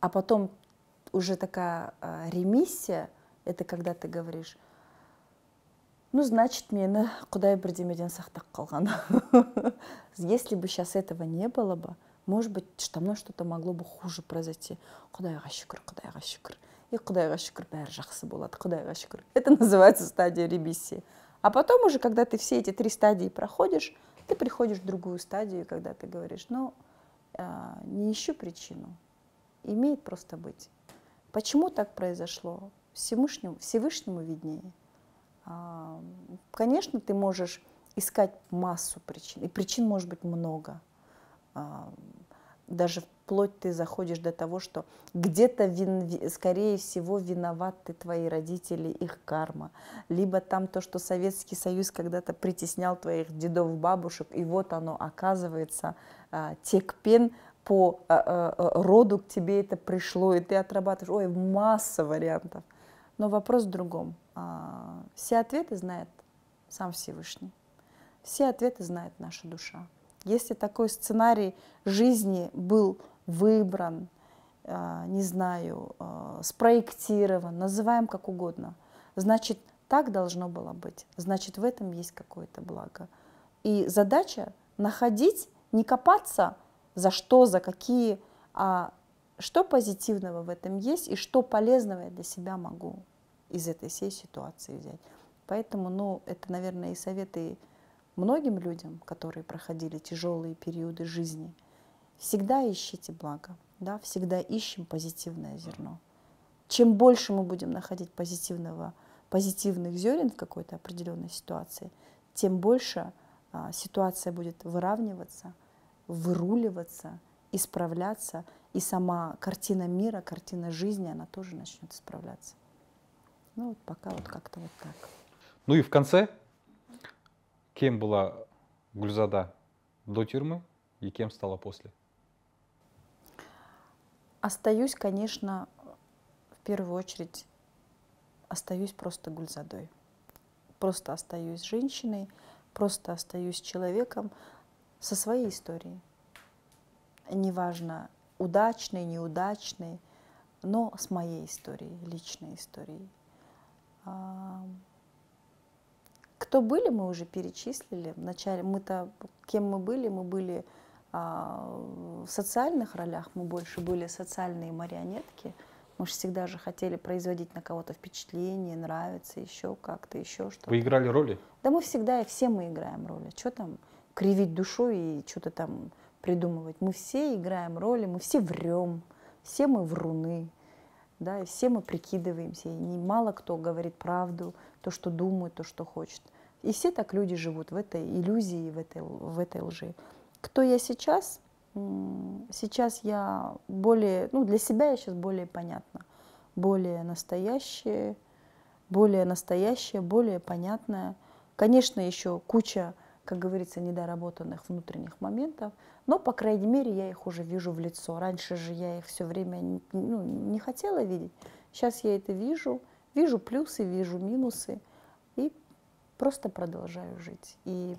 А потом уже такая э, ремиссия, это когда ты говоришь, ну, значит, мне мені құдай бірдемеден сақтап қалған. *laughs* Если бы сейчас этого не было бы, может быть, что мной что-то могло бы хуже произойти. Куда я Құдайға шүкір, я шүкір. И құдайға шүкір, бәрі жақсы болады, я шүкір. Это *laughs* называется стадия ремиссии. А потом уже, когда ты все эти три стадии проходишь, ты приходишь в другую стадию, когда ты говоришь, ну, а, не ищу причину. Имеет просто быть. Почему так произошло? Всевышнему, Всевышнему виднее. А, конечно, ты можешь искать массу причин. И причин может быть много. А, даже вплоть ты заходишь до того, что где-то, вин, скорее всего, виноваты твои родители, их карма. Либо там то, что Советский Союз когда-то притеснял твоих дедов, бабушек, и вот оно оказывается, а, текпен по а, а, роду к тебе это пришло, и ты отрабатываешь, ой, масса вариантов. Но вопрос в другом. Все ответы знает сам Всевышний. Все ответы знает наша душа. Если такой сценарий жизни был выбран, не знаю, спроектирован, называем как угодно, значит, так должно было быть. Значит, в этом есть какое-то благо. И задача находить не копаться, за что, за какие, а что позитивного в этом есть и что полезного я для себя могу из этой всей ситуации взять. Поэтому, ну, это, наверное, и советы многим людям, которые проходили тяжелые периоды жизни. Всегда ищите благо, да, всегда ищем позитивное зерно. Чем больше мы будем находить позитивного, позитивных зерен в какой-то определенной ситуации, тем больше а, ситуация будет выравниваться – выруливаться, исправляться, и сама картина мира, картина жизни, она тоже начнет исправляться. Ну вот пока вот как-то вот так. Ну и в конце, кем была Гульзада до тюрьмы и кем стала после? Остаюсь, конечно, в первую очередь, остаюсь просто Гульзадой. Просто остаюсь женщиной, просто остаюсь человеком, со своей историей. Неважно, удачной, неудачной, но с моей историей, личной историей. А, кто были, мы уже перечислили. Вначале мы-то, кем мы были, мы были а, в социальных ролях, мы больше были социальные марионетки. Мы же всегда же хотели производить на кого-то впечатление, нравится, еще как-то, еще что-то. Вы играли роли? Да мы всегда, и все мы играем роли. Что там? кривить душу и что-то там придумывать. Мы все играем роли, мы все врем, все мы вруны, да, и все мы прикидываемся. И мало кто говорит правду, то, что думает, то, что хочет. И все так люди живут в этой иллюзии, в этой, в этой лжи. Кто я сейчас? Сейчас я более, ну, для себя я сейчас более понятна, более настоящая, более настоящая, более понятная. Конечно, еще куча как говорится, недоработанных внутренних моментов, но, по крайней мере, я их уже вижу в лицо. Раньше же я их все время ну, не хотела видеть. Сейчас я это вижу, вижу плюсы, вижу минусы и просто продолжаю жить. И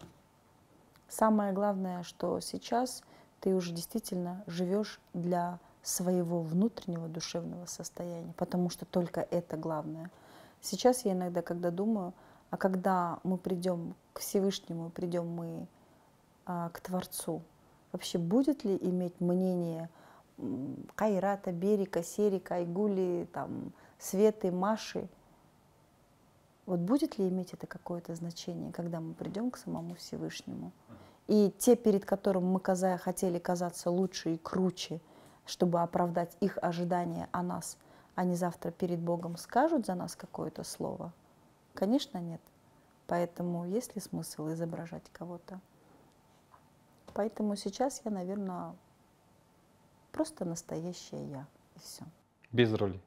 самое главное, что сейчас ты уже действительно живешь для своего внутреннего душевного состояния, потому что только это главное. Сейчас я иногда, когда думаю, а когда мы придем к Всевышнему, придем мы а, к Творцу, вообще будет ли иметь мнение Кайрата, Берика, Серика, Айгули, там, Светы, Маши? Вот будет ли иметь это какое-то значение, когда мы придем к самому Всевышнему? И те, перед которым мы казая, хотели казаться лучше и круче, чтобы оправдать их ожидания о нас, они завтра перед Богом скажут за нас какое-то слово – Конечно, нет. Поэтому есть ли смысл изображать кого-то? Поэтому сейчас я, наверное, просто настоящая я. И все. Без роли.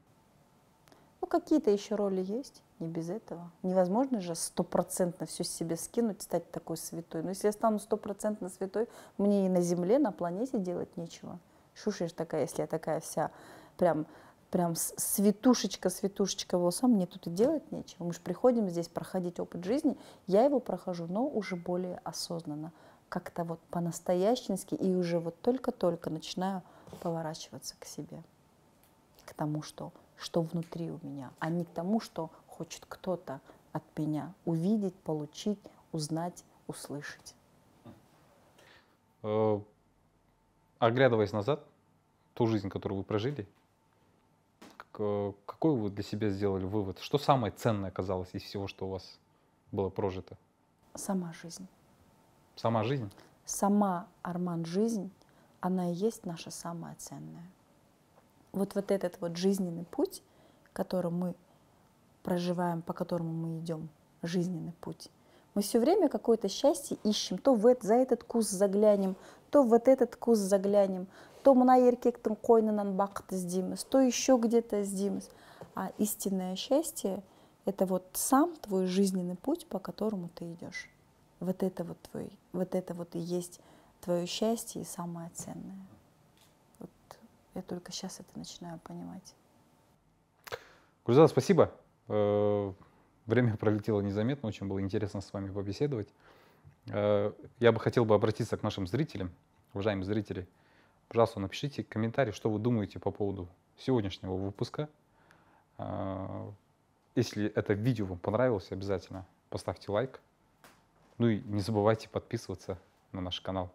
Ну, какие-то еще роли есть, не без этого. Невозможно же стопроцентно все с себя скинуть, стать такой святой. Но ну, если я стану стопроцентно святой, мне и на земле, на планете делать нечего. Шушишь такая, если я такая вся прям прям светушечка, светушечка волоса, мне тут и делать нечего. Мы же приходим здесь проходить опыт жизни, я его прохожу, но уже более осознанно, как-то вот по-настоященски, и уже вот только-только начинаю поворачиваться к себе, к тому, что, что внутри у меня, а не к тому, что хочет кто-то от меня увидеть, получить, узнать, услышать. Э, оглядываясь назад, ту жизнь, которую вы прожили, Э, какой вы для себя сделали вывод? Что самое ценное оказалось из всего, что у вас было прожито? Сама жизнь. Сама жизнь? Сама, Арман, жизнь, она и есть наша самая ценная. Вот, вот этот вот жизненный путь, которым мы проживаем, по которому мы идем, жизненный путь, мы все время какое-то счастье ищем, то в это, за этот курс заглянем, то вот этот курс заглянем, то мына еркектің қойнынан бақыт іздейміз то еще где то іздейміз а истинное счастье это вот сам твой жизненный путь по которому ты идешь вот это вот твой вот это вот и есть твое счастье и самое ценное вот я только сейчас это начинаю понимать Гуза, спасибо э, время *laughs* пролетело незаметно очень было интересно с вами побеседовать э, я бы хотел бы обратиться к нашим зрителям уважаемые зрители Пожалуйста, напишите комментарий, что вы думаете по поводу сегодняшнего выпуска. А, если это видео вам понравилось, обязательно поставьте лайк. Ну и не забывайте подписываться на наш канал.